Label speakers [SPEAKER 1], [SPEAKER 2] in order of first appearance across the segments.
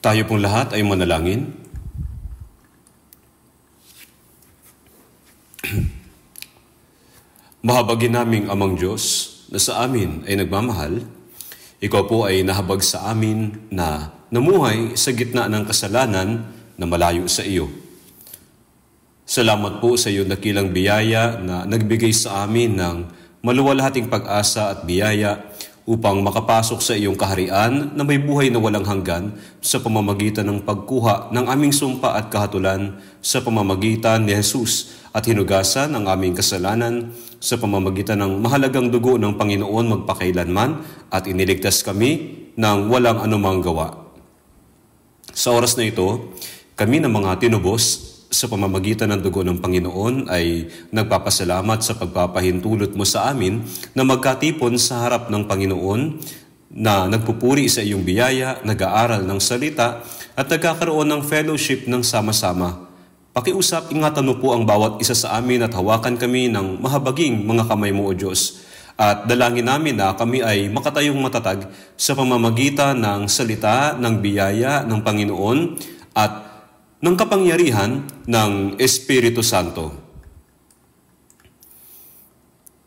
[SPEAKER 1] Tayo pong lahat ay manalangin. Mahabagin naming amang Diyos na sa amin ay nagmamahal. Ikaw po ay nahabag sa amin na namuhay sa gitna ng kasalanan na malayo sa iyo. Salamat po sa iyo nakilang biyaya na nagbigay sa amin ng maluwalhating pag-asa at biyaya upang makapasok sa iyong kaharian na may buhay na walang hanggan sa pamamagitan ng pagkuha ng aming sumpa at kahatulan sa pamamagitan ni Jesus at hinugasan ang aming kasalanan sa pamamagitan ng mahalagang dugo ng Panginoon magpakailanman at iniligtas kami ng walang anumang gawa. Sa oras na ito, kami ng mga tinubos sa pamamagitan ng dugo ng Panginoon ay nagpapasalamat sa pagpapahintulot mo sa amin na magkatipon sa harap ng Panginoon na nagpupuri sa iyong biyaya, nag-aaral ng salita at nagkakaroon ng fellowship ng sama-sama. Pakiusap, ingatan mo po ang bawat isa sa amin at hawakan kami ng mahabaging mga kamay mo, O Diyos. At dalangin namin na kami ay makatayong matatag sa pamamagitan ng salita, ng biyaya, ng Panginoon at ng kapangyarihan ng Espiritu Santo.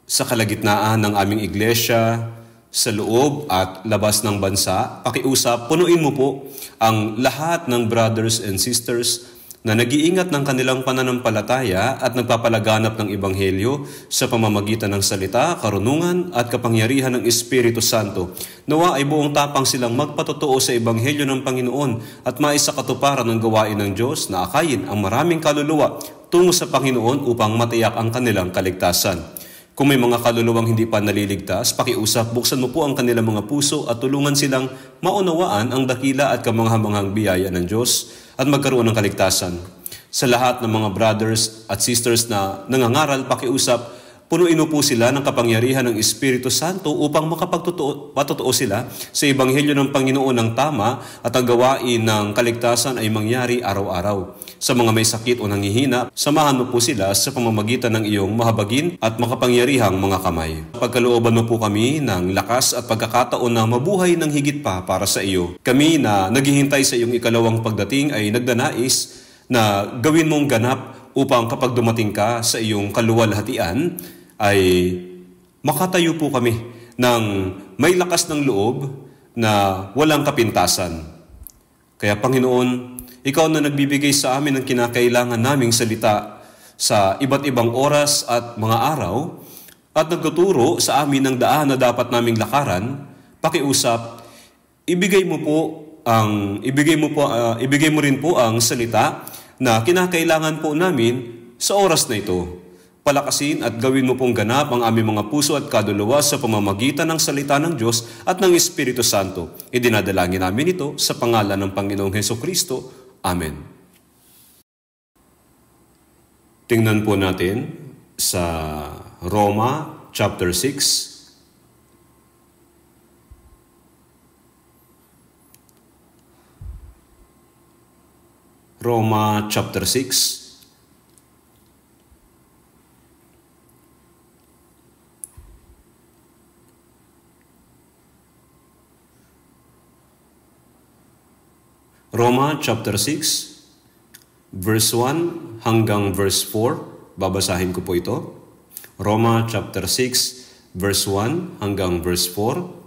[SPEAKER 1] Sa kalagitnaan ng aming iglesia, sa loob at labas ng bansa, pakiusap, punuin mo po ang lahat ng brothers and sisters na nag-iingat ng kanilang pananampalataya at nagpapalaganap ng Ebanghelyo sa pamamagitan ng salita, karunungan at kapangyarihan ng Espiritu Santo. Nawa ay buong tapang silang magpatotoo sa Ebanghelyo ng Panginoon at maisakatuparan ng gawain ng Diyos na akayin ang maraming kaluluwa tungo sa Panginoon upang matiyak ang kanilang kaligtasan. Kung may mga kaluluwang hindi pa naliligtas, pakiusap, buksan mo po ang kanilang mga puso at tulungan silang maunawaan ang dakila at kamangha-manghang biyaya ng Diyos at magkaroon ng kaligtasan. Sa lahat ng mga brothers at sisters na nangangaral, pakiusap punuin po sila ng kapangyarihan ng Espiritu Santo upang makapagtotoo sila sa Ebanghelyo ng Panginoon ng tama at ang gawain ng kaligtasan ay mangyari araw-araw. Sa mga may sakit o nangihina, samahan mo po sila sa pamamagitan ng iyong mahabagin at makapangyarihang mga kamay. Pagkalooban mo po kami ng lakas at pagkakataon na mabuhay ng higit pa para sa iyo. Kami na naghihintay sa iyong ikalawang pagdating ay nagdanais na gawin mong ganap upang kapag dumating ka sa iyong kaluwalhatian ay makatayo po kami ng may lakas ng loob na walang kapintasan. Kaya Panginoon, Ikaw na nagbibigay sa amin ng kinakailangan naming salita sa iba't ibang oras at mga araw at nagtuturo sa amin ng daan na dapat naming lakaran, pakiusap, ibigay mo po ang ibigay mo po uh, ibigay mo rin po ang salita na kinakailangan po namin sa oras na ito. Palakasin at gawin mo pong ganap ang aming mga puso at kaduluwa sa pamamagitan ng salita ng Diyos at ng Espiritu Santo. Idinadalangin namin ito sa pangalan ng Panginoong Heso Kristo. Amen. Tingnan po natin sa Roma chapter 6 Roma chapter 6. Roma chapter 6 verse 1 hanggang verse 4 babasahin ko po ito Roma chapter 6 verse 1 hanggang verse 4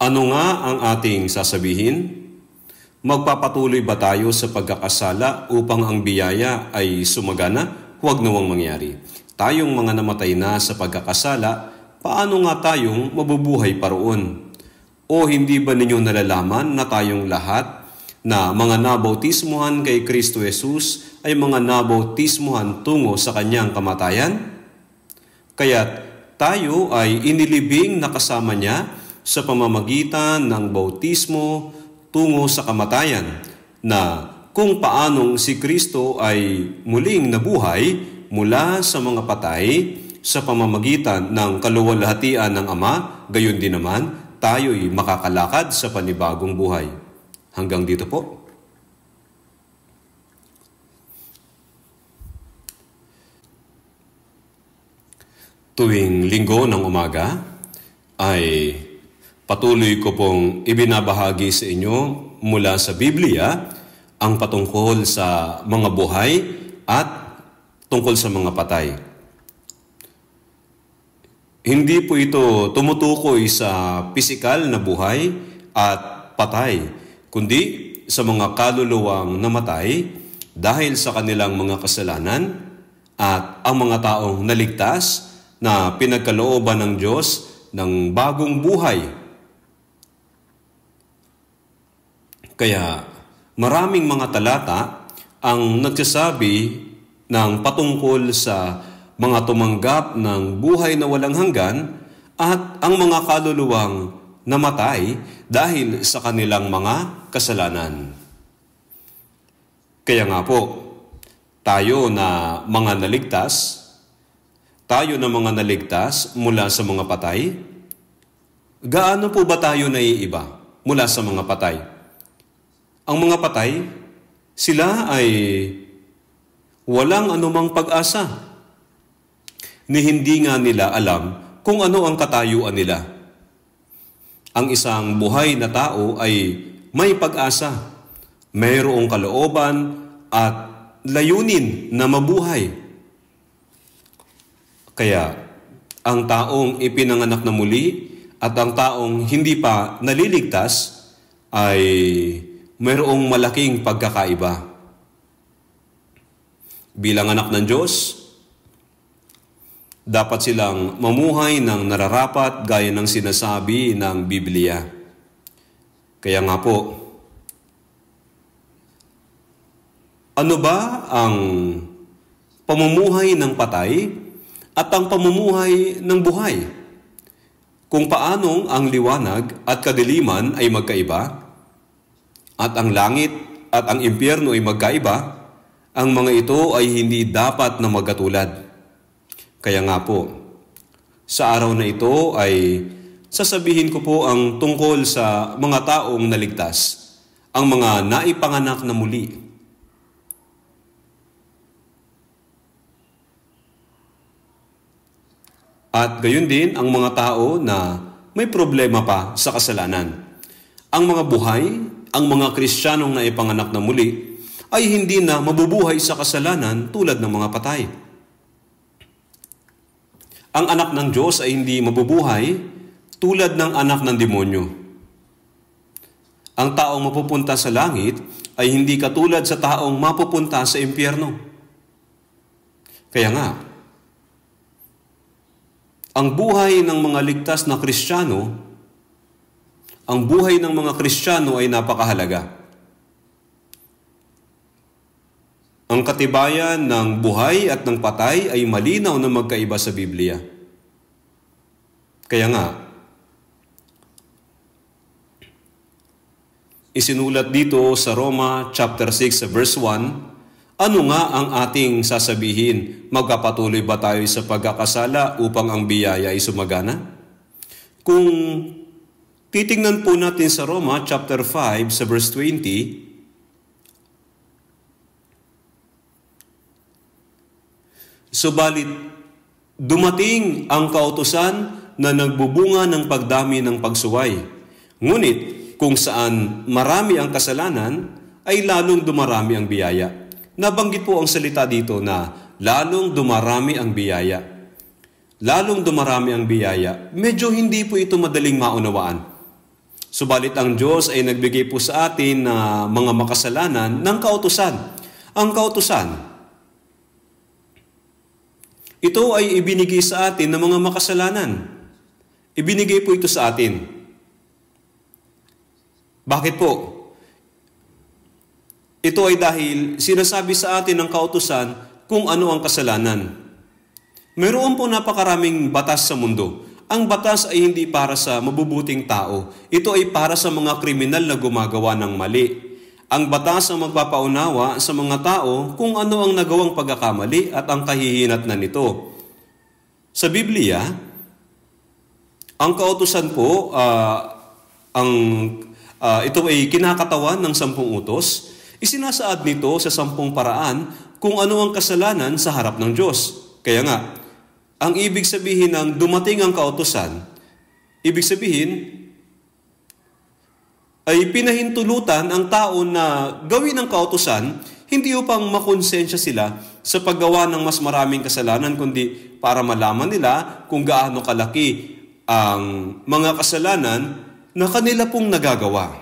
[SPEAKER 1] Ano nga ang ating sasabihin? Magpapatuloy ba tayo sa pagkakasala upang ang biyaya ay sumagana? Huwag nawang mangyari. Tayong mga namatay na sa pagkakasala, paano nga tayong mabubuhay pa roon? O hindi ba ninyo nalalaman na tayong lahat na mga nabautismuhan kay Kristo Jesus ay mga nabautismuhan tungo sa kanyang kamatayan? Kaya't tayo ay inilibing na kasama niya sa pamamagitan ng bautismo tungo sa kamatayan na kung paanong si Kristo ay muling nabuhay mula sa mga patay sa pamamagitan ng kaluwalhatian ng Ama, gayon din naman tayo'y makakalakad sa panibagong buhay. Hanggang dito po. Tuwing linggo ng umaga ay Patuloy ko pong ibinabahagi sa inyo mula sa Biblia ang patungkol sa mga buhay at tungkol sa mga patay. Hindi po ito tumutukoy sa pisikal na buhay at patay, kundi sa mga kaluluwang namatay dahil sa kanilang mga kasalanan at ang mga taong naligtas na pinagkalooban ng Diyos ng bagong buhay Kaya maraming mga talata ang nagsasabi ng patungkol sa mga tumanggap ng buhay na walang hanggan at ang mga kaluluwang namatay dahil sa kanilang mga kasalanan. Kaya nga po, tayo na mga naligtas, tayo na mga naligtas mula sa mga patay, gaano po ba tayo naiiba mula sa mga patay? Ang mga patay, sila ay walang anumang pag-asa ni hindi nga nila alam kung ano ang katayuan nila. Ang isang buhay na tao ay may pag-asa, mayroong kalooban at layunin na mabuhay. Kaya ang taong ipinanganak na muli at ang taong hindi pa naliligtas ay mayroong malaking pagkakaiba. Bilang anak ng Diyos, dapat silang mamuhay ng nararapat gaya ng sinasabi ng Biblia. Kaya nga po, ano ba ang pamumuhay ng patay at ang pamumuhay ng buhay? Kung paanong ang liwanag at kadiliman ay magkaiba, at ang langit at ang impyerno ay magkaiba, ang mga ito ay hindi dapat na magkatulad. Kaya nga po, sa araw na ito ay sasabihin ko po ang tungkol sa mga taong naligtas, ang mga naipanganak na muli. At gayon din ang mga tao na may problema pa sa kasalanan. Ang mga buhay ang mga Kristiyanong na ipanganak na muli ay hindi na mabubuhay sa kasalanan tulad ng mga patay. Ang anak ng Diyos ay hindi mabubuhay tulad ng anak ng demonyo. Ang taong mapupunta sa langit ay hindi katulad sa taong mapupunta sa impyerno. Kaya nga, ang buhay ng mga ligtas na Kristiyano ang buhay ng mga Kristiyano ay napakahalaga. Ang katibayan ng buhay at ng patay ay malinaw na magkaiba sa Biblia. Kaya nga, isinulat dito sa Roma chapter 6 verse 1, ano nga ang ating sasabihin? Magkapatuloy ba tayo sa pagkakasala upang ang biyaya ay sumagana? Kung Titingnan po natin sa Roma chapter 5 sa verse 20. Subalit dumating ang kautosan na nagbubunga ng pagdami ng pagsuway. Ngunit kung saan marami ang kasalanan ay lalong dumarami ang biyaya. Nabanggit po ang salita dito na lalong dumarami ang biyaya. Lalong dumarami ang biyaya. Medyo hindi po ito madaling maunawaan. Subalit ang Diyos ay nagbigay po sa atin na mga makasalanan ng kautusan. Ang kautusan, ito ay ibinigay sa atin ng mga makasalanan. Ibinigay po ito sa atin. Bakit po? Ito ay dahil sinasabi sa atin ng kautusan kung ano ang kasalanan. Mayroon po napakaraming batas sa mundo. Ang batas ay hindi para sa mabubuting tao. Ito ay para sa mga kriminal na gumagawa ng mali. Ang batas ang magpapaunawa sa mga tao kung ano ang nagawang pagkakamali at ang kahihinatnan nito. Sa Biblia, ang kautusan po, uh, ang, uh, ito ay kinakatawan ng sampung utos, isinasaad nito sa sampung paraan kung ano ang kasalanan sa harap ng Diyos. Kaya nga, ang ibig sabihin ng dumating ang kautosan, ibig sabihin, ay pinahintulutan ang tao na gawin ang kautosan hindi upang makonsensya sila sa paggawa ng mas maraming kasalanan, kundi para malaman nila kung gaano kalaki ang mga kasalanan na kanila pong nagagawa.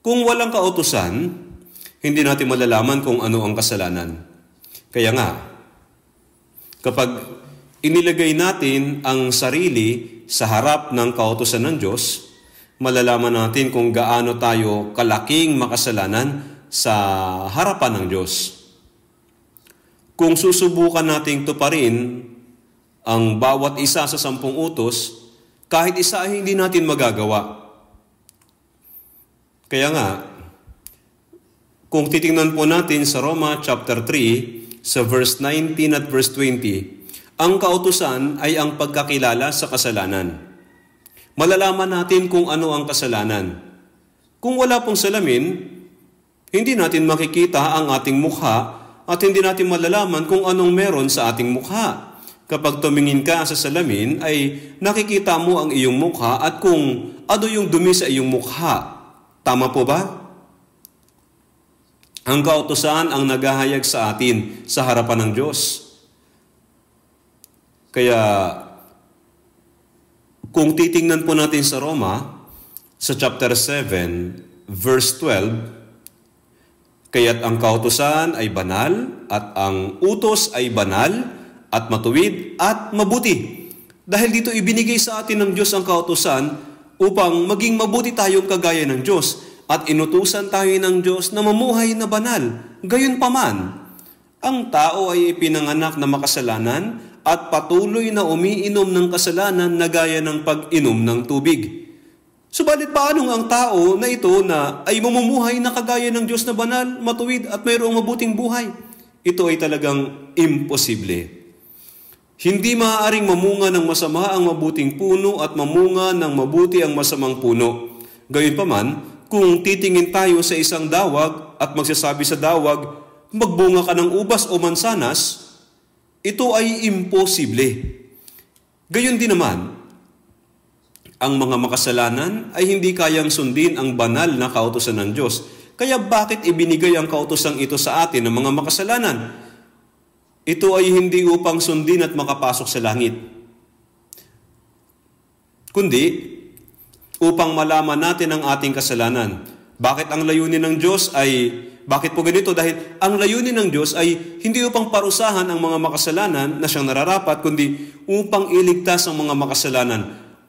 [SPEAKER 1] Kung walang kautosan, hindi natin malalaman kung ano ang kasalanan. Kaya nga, kapag inilagay natin ang sarili sa harap ng kautusan ng Diyos, malalaman natin kung gaano tayo kalaking makasalanan sa harapan ng Diyos. Kung susubukan nating tuparin ang bawat isa sa sampung utos, kahit isa ay hindi natin magagawa. Kaya nga, kung titingnan po natin sa Roma chapter 3, sa verse 19 at verse 20, ang kautusan ay ang pagkakilala sa kasalanan. Malalaman natin kung ano ang kasalanan. Kung wala pong salamin, hindi natin makikita ang ating mukha at hindi natin malalaman kung anong meron sa ating mukha. Kapag tumingin ka sa salamin ay nakikita mo ang iyong mukha at kung ano yung dumi sa iyong mukha. Tama po ba? Ang kautosan ang naghahayag sa atin sa harapan ng Diyos. Kaya kung titingnan po natin sa Roma, sa chapter 7, verse 12, Kaya't ang kautosan ay banal, at ang utos ay banal, at matuwid, at mabuti. Dahil dito ibinigay sa atin ng Diyos ang kautosan upang maging mabuti tayong kagaya ng Diyos at inutusan tayo ng Diyos na mamuhay na banal, gayon paman. Ang tao ay ipinanganak na makasalanan at patuloy na umiinom ng kasalanan na gaya ng pag-inom ng tubig. Subalit paano ang tao na ito na ay mamumuhay na kagaya ng Diyos na banal, matuwid at mayroong mabuting buhay? Ito ay talagang imposible. Hindi maaaring mamunga ng masama ang mabuting puno at mamunga ng mabuti ang masamang puno. Gayunpaman, kung titingin tayo sa isang dawag at magsasabi sa dawag, magbunga ka ng ubas o mansanas, ito ay imposible. Gayon din naman, ang mga makasalanan ay hindi kayang sundin ang banal na kautosan ng Diyos. Kaya bakit ibinigay ang kautosang ito sa atin ng mga makasalanan? Ito ay hindi upang sundin at makapasok sa langit. Kundi, upang malaman natin ang ating kasalanan. Bakit ang layunin ng Diyos ay, bakit po ganito? Dahil ang layunin ng Diyos ay hindi upang parusahan ang mga makasalanan na siyang nararapat, kundi upang iligtas ang mga makasalanan.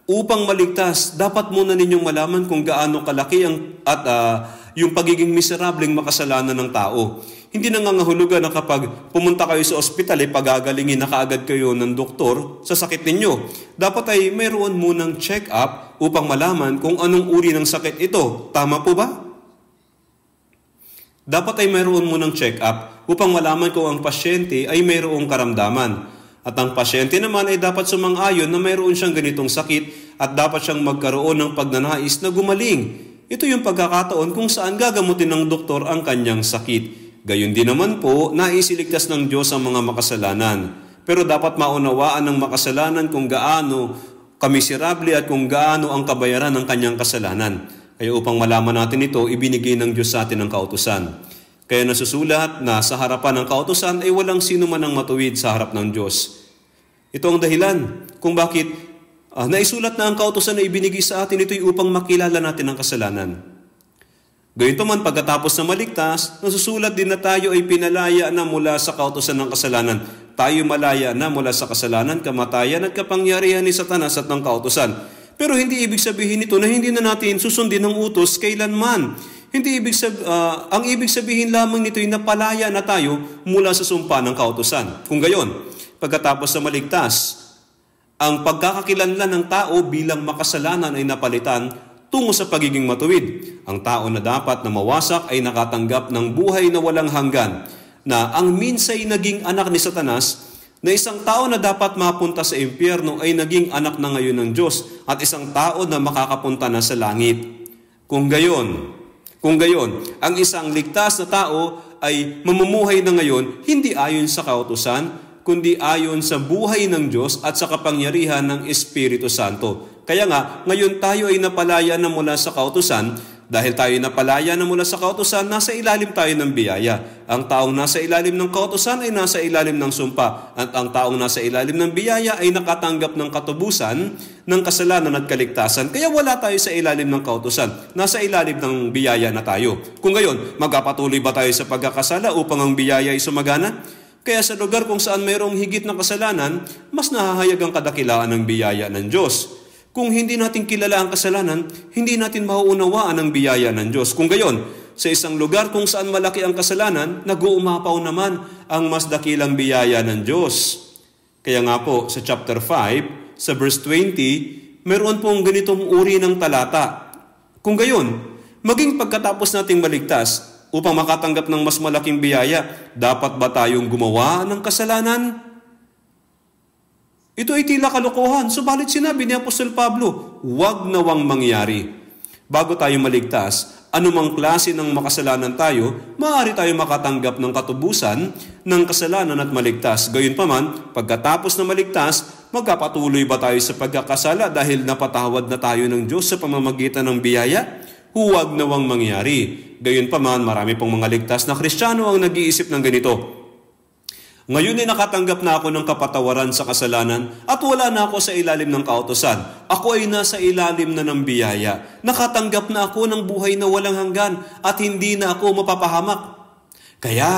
[SPEAKER 1] Upang maligtas, dapat muna ninyong malaman kung gaano kalaki ang, at uh, yung pagiging miserableng makasalanan ng tao. Hindi nangangahulugan na kapag pumunta kayo sa ospital, eh, pagagalingin na kaagad kayo ng doktor sa sakit ninyo. Dapat ay mayroon munang check-up upang malaman kung anong uri ng sakit ito. Tama po ba? Dapat ay mayroon munang check-up upang malaman kung ang pasyente ay mayroong karamdaman. At ang pasyente naman ay dapat sumang-ayon na mayroon siyang ganitong sakit at dapat siyang magkaroon ng pagnanais na gumaling ito yung pagkakataon kung saan gagamutin ng doktor ang kanyang sakit. Gayon din naman po, naisiligtas ng Diyos ang mga makasalanan. Pero dapat maunawaan ng makasalanan kung gaano kamiserable at kung gaano ang kabayaran ng kanyang kasalanan. Kaya upang malaman natin ito, ibinigay ng Diyos sa atin ang kautusan. Kaya nasusulat na sa harapan ng kautusan ay walang sino man ang matuwid sa harap ng Diyos. Ito ang dahilan kung bakit Uh, naisulat na ang kautosan na ibinigay sa atin ito'y upang makilala natin ang kasalanan. man, pagkatapos na maligtas, nasusulat din na tayo ay pinalaya na mula sa kautosan ng kasalanan. Tayo malaya na mula sa kasalanan, kamatayan at kapangyarihan ni Satanas at ng kautosan. Pero hindi ibig sabihin nito na hindi na natin susundin ang utos kailanman. Hindi ibig sab- uh, ang ibig sabihin lamang nito ay napalaya na tayo mula sa sumpa ng kautosan. Kung gayon, pagkatapos na maligtas, ang pagkakakilanlan ng tao bilang makasalanan ay napalitan tungo sa pagiging matuwid. Ang tao na dapat na mawasak ay nakatanggap ng buhay na walang hanggan na ang minsay naging anak ni Satanas na isang tao na dapat mapunta sa impyerno ay naging anak na ngayon ng Diyos at isang tao na makakapunta na sa langit. Kung gayon, kung gayon, ang isang ligtas na tao ay mamumuhay na ngayon hindi ayon sa kautusan, kundi ayon sa buhay ng Diyos at sa kapangyarihan ng Espiritu Santo. Kaya nga, ngayon tayo ay napalaya na mula sa kautusan dahil tayo ay napalaya na mula sa kautosan, nasa ilalim tayo ng biyaya. Ang taong nasa ilalim ng kautusan ay nasa ilalim ng sumpa. At ang taong nasa ilalim ng biyaya ay nakatanggap ng katubusan ng kasalanan at kaligtasan. Kaya wala tayo sa ilalim ng kautusan. Nasa ilalim ng biyaya na tayo. Kung gayon, magpapatuloy ba tayo sa pagkakasala upang ang biyaya ay sumagana? Kaya sa lugar kung saan mayroong higit na kasalanan, mas nahahayag ang kadakilaan ng biyaya ng Diyos. Kung hindi natin kilala ang kasalanan, hindi natin mauunawaan ang biyaya ng Diyos. Kung gayon, sa isang lugar kung saan malaki ang kasalanan, nag-uumapaw naman ang mas dakilang biyaya ng Diyos. Kaya nga po, sa chapter 5, sa verse 20, meron pong ganitong uri ng talata. Kung gayon, maging pagkatapos nating maligtas, upang makatanggap ng mas malaking biyaya, dapat ba tayong gumawa ng kasalanan? Ito ay tila kalokohan, subalit sinabi ni Apostol Pablo, huwag nawang mangyari. Bago tayo maligtas, anumang klase ng makasalanan tayo, maaari tayo makatanggap ng katubusan ng kasalanan at maligtas. Gayunpaman, pagkatapos na maligtas, magkapatuloy ba tayo sa pagkakasala dahil napatawad na tayo ng Diyos sa pamamagitan ng biyaya? Huwag nawang mangyari. Gayunpaman, marami pong mga ligtas na kristyano ang nag-iisip ng ganito. Ngayon ay nakatanggap na ako ng kapatawaran sa kasalanan at wala na ako sa ilalim ng kautosan. Ako ay nasa ilalim na ng biyaya. Nakatanggap na ako ng buhay na walang hanggan at hindi na ako mapapahamak. Kaya,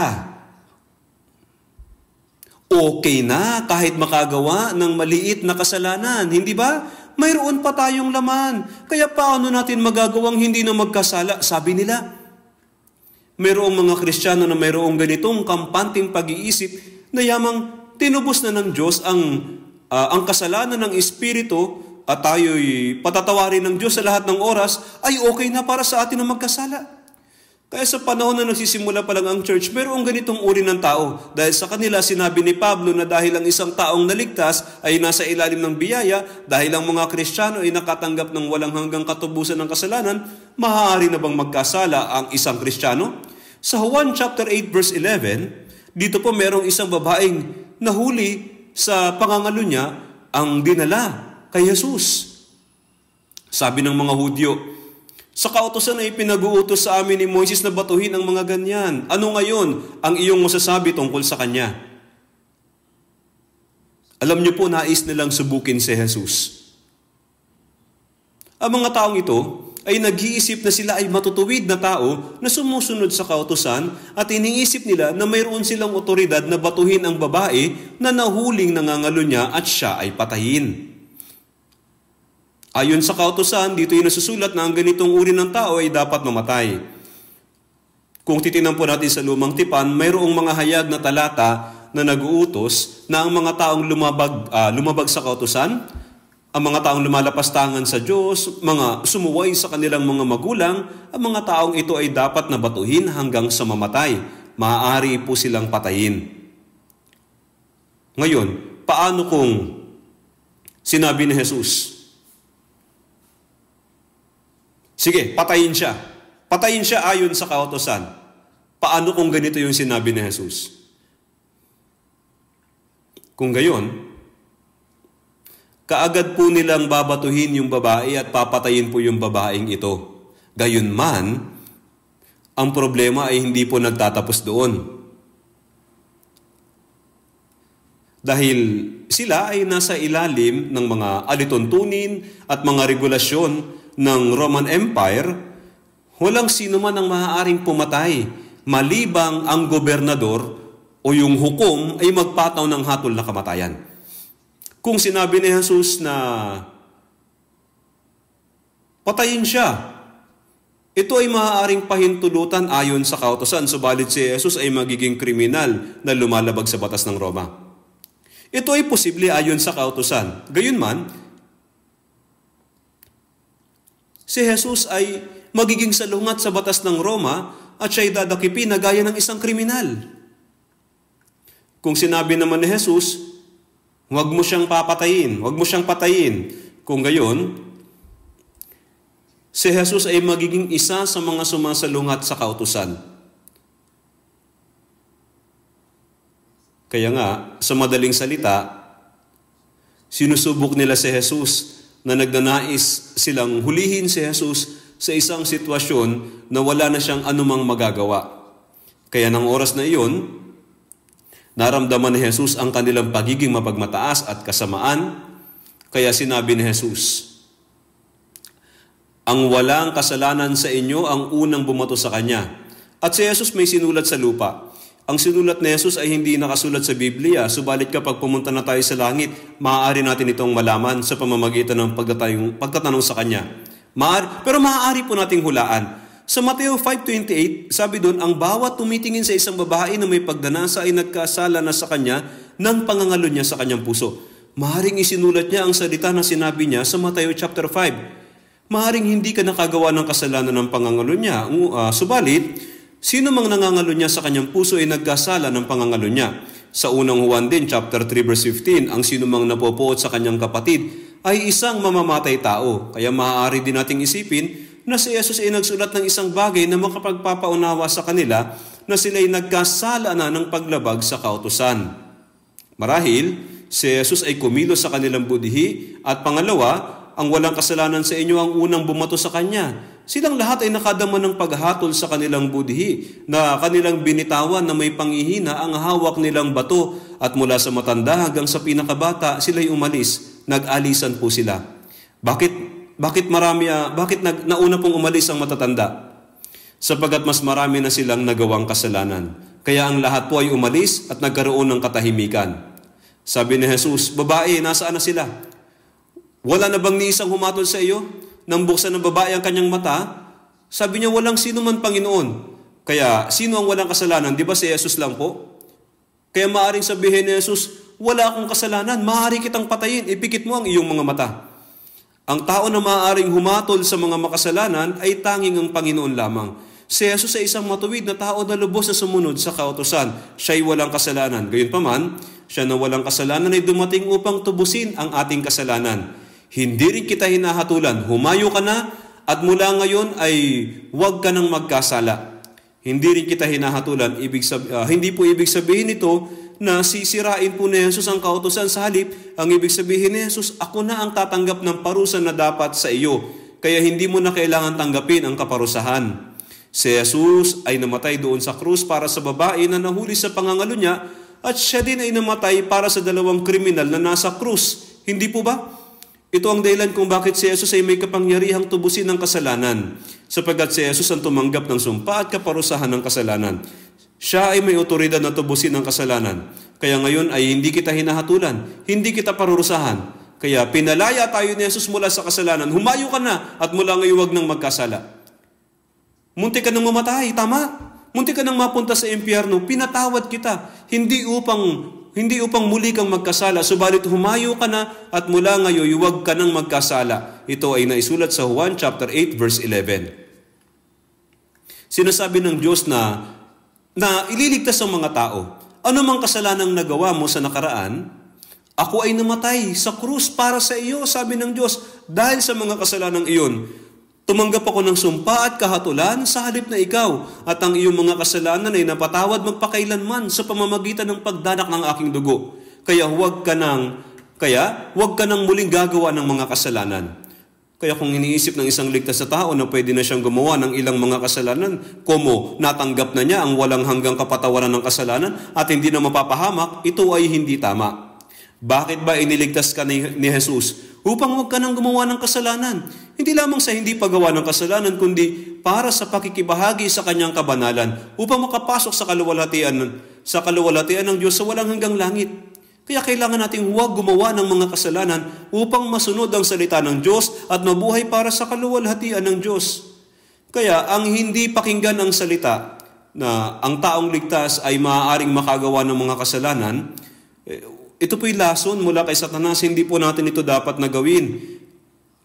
[SPEAKER 1] okay na kahit makagawa ng maliit na kasalanan, hindi ba? Mayroon pa tayong laman. Kaya paano natin magagawang hindi na magkasala? Sabi nila, mayroong mga Kristiyano na mayroong ganitong kampanting pag-iisip na yamang tinubos na ng Diyos ang, uh, ang kasalanan ng Espiritu at tayo'y patatawarin ng Diyos sa lahat ng oras, ay okay na para sa atin na magkasala. Kaya sa panahon na nagsisimula pa lang ang church, merong ganitong uri ng tao. Dahil sa kanila, sinabi ni Pablo na dahil ang isang taong naligtas ay nasa ilalim ng biyaya, dahil ang mga Kristiyano ay nakatanggap ng walang hanggang katubusan ng kasalanan, maaari na bang magkasala ang isang Kristiyano? Sa Juan chapter 8 verse 11, dito po merong isang babaeng nahuli sa pangangalo niya ang dinala kay Jesus. Sabi ng mga Hudyo, sa kautosan ay pinag-uutos sa amin ni Moises na batuhin ang mga ganyan. Ano ngayon ang iyong masasabi tungkol sa kanya? Alam niyo po, nais nilang subukin si Jesus. Ang mga taong ito ay nag-iisip na sila ay matutuwid na tao na sumusunod sa kautosan at iniisip nila na mayroon silang otoridad na batuhin ang babae na nahuling nangangalo niya at siya ay patayin. Ayon sa kautosan, dito yung nasusulat na ang ganitong uri ng tao ay dapat mamatay. Kung titinan po natin sa lumang tipan, mayroong mga hayag na talata na naguutos na ang mga taong lumabag, uh, lumabag sa kautosan, ang mga taong lumalapas tangan sa Diyos, mga sumuway sa kanilang mga magulang, ang mga taong ito ay dapat na hanggang sa mamatay. Maaari po silang patayin. Ngayon, paano kung sinabi ni Jesus, Sige, patayin siya. Patayin siya ayon sa kautosan. Paano kung ganito yung sinabi ni Jesus? Kung gayon, kaagad po nilang babatuhin yung babae at papatayin po yung babaeng ito. Gayon man, ang problema ay hindi po nagtatapos doon. Dahil sila ay nasa ilalim ng mga alituntunin at mga regulasyon ng Roman Empire, walang sino man ang maaaring pumatay malibang ang gobernador o yung hukom ay magpataw ng hatol na kamatayan. Kung sinabi ni Jesus na patayin siya, ito ay maaaring pahintulutan ayon sa kautosan, subalit si Jesus ay magiging kriminal na lumalabag sa batas ng Roma. Ito ay posible ayon sa kautosan. Gayunman, si Jesus ay magiging salungat sa batas ng Roma at siya'y dadakipin na gaya ng isang kriminal. Kung sinabi naman ni Jesus, huwag mo siyang papatayin, huwag mo siyang patayin. Kung gayon, si Jesus ay magiging isa sa mga sumasalungat sa kautusan. Kaya nga, sa madaling salita, sinusubok nila si Jesus na nagnanais silang hulihin si Jesus sa isang sitwasyon na wala na siyang anumang magagawa. Kaya nang oras na iyon, naramdaman ni Jesus ang kanilang pagiging mapagmataas at kasamaan, kaya sinabi ni Jesus, Ang walang kasalanan sa inyo ang unang bumato sa Kanya. At si Jesus may sinulat sa lupa, ang sinulat ni Jesus ay hindi nakasulat sa Biblia, subalit kapag pumunta na tayo sa langit, maaari natin itong malaman sa pamamagitan ng pagtatayong, pagtatanong sa Kanya. Maari, pero maaari po nating hulaan. Sa Mateo 5.28, sabi doon, ang bawat tumitingin sa isang babae na may pagdanasa ay nagkasala na sa kanya ng pangangalo niya sa kanyang puso. Maharing isinulat niya ang salita na sinabi niya sa Mateo chapter 5. Maharing hindi ka nakagawa ng kasalanan ng pangangalo niya. Uh, subalit, Sino mang nangangalo niya sa kanyang puso ay nagkasala ng pangangalo niya. Sa unang Juan din, chapter 3, verse 15, ang sinumang napopoot sa kanyang kapatid ay isang mamamatay tao. Kaya maaari din nating isipin na si Jesus ay nagsulat ng isang bagay na makapagpapaunawa sa kanila na sila ay nagkasala na ng paglabag sa kautusan. Marahil, si Jesus ay kumilos sa kanilang budhi at pangalawa, ang walang kasalanan sa inyo ang unang bumato sa kanya. Silang lahat ay nakadama ng paghatol sa kanilang budhi na kanilang binitawan na may pangihina ang hawak nilang bato at mula sa matanda hanggang sa pinakabata sila'y umalis. Nag-alisan po sila. Bakit bakit marami uh, bakit nag, nauna pong umalis ang matatanda? Sapagat mas marami na silang nagawang kasalanan. Kaya ang lahat po ay umalis at nagkaroon ng katahimikan. Sabi ni Jesus, babae, nasaan na sila? Wala na bang ni isang humatol sa iyo? Nang buksan ng babae ang kanyang mata? Sabi niya, walang sino man Panginoon. Kaya, sino ang walang kasalanan? Di ba si Jesus lang po? Kaya maaring sabihin ni Jesus, wala akong kasalanan, maaari kitang patayin, ipikit mo ang iyong mga mata. Ang tao na maaaring humatol sa mga makasalanan ay tanging ang Panginoon lamang. Si Jesus ay isang matuwid na tao na lubos na sumunod sa kautosan. ay walang kasalanan. Gayunpaman, siya na walang kasalanan ay dumating upang tubusin ang ating kasalanan. Hindi rin kita hinahatulan. Humayo ka na at mula ngayon ay huwag ka nang magkasala. Hindi rin kita hinahatulan. Ibig sab- uh, hindi po ibig sabihin nito na sisirain po ni Jesus ang kautosan sa halip. Ang ibig sabihin ni Jesus, ako na ang tatanggap ng parusa na dapat sa iyo. Kaya hindi mo na kailangan tanggapin ang kaparusahan. Si Jesus ay namatay doon sa krus para sa babae na nahuli sa pangangalo niya at siya din ay namatay para sa dalawang kriminal na nasa krus. Hindi po ba? Ito ang dahilan kung bakit si Jesus ay may kapangyarihang tubusin ng kasalanan, sapagkat si Jesus ang tumanggap ng sumpa at kaparusahan ng kasalanan. Siya ay may otoridad na tubusin ng kasalanan. Kaya ngayon ay hindi kita hinahatulan, hindi kita parurusahan. Kaya pinalaya tayo ni Jesus mula sa kasalanan. Humayo ka na at mula ngayon wag nang magkasala. Munti ka nang mamatay, tama? Munti ka nang mapunta sa impyerno, pinatawad kita. Hindi upang hindi upang muli kang magkasala, subalit humayo ka na at mula ngayon huwag ka nang magkasala. Ito ay naisulat sa Juan chapter 8 verse 11. Sinasabi ng Diyos na na ililigtas ang mga tao. Ano mang kasalanang nagawa mo sa nakaraan, ako ay namatay sa krus para sa iyo, sabi ng Diyos, dahil sa mga kasalanang iyon. Tumanggap ako ng sumpa at kahatulan sa halip na ikaw at ang iyong mga kasalanan ay napatawad magpakailanman sa pamamagitan ng pagdanak ng aking dugo. Kaya huwag ka nang, kaya huwag ka nang muling gagawa ng mga kasalanan. Kaya kung iniisip ng isang ligtas na tao na pwede na siyang gumawa ng ilang mga kasalanan, komo natanggap na niya ang walang hanggang kapatawaran ng kasalanan at hindi na mapapahamak, ito ay hindi tama. Bakit ba iniligtas ka ni, ni Jesus? Upang huwag ka nang gumawa ng kasalanan. Hindi lamang sa hindi paggawa ng kasalanan, kundi para sa pakikibahagi sa kanyang kabanalan upang makapasok sa kaluwalhatian, sa kaluwalhatian ng Diyos sa walang hanggang langit. Kaya kailangan nating huwag gumawa ng mga kasalanan upang masunod ang salita ng Diyos at mabuhay para sa kaluwalhatian ng Diyos. Kaya ang hindi pakinggan ang salita na ang taong ligtas ay maaaring makagawa ng mga kasalanan, eh, ito po'y lason mula kay Satanas, hindi po natin ito dapat nagawin. gawin.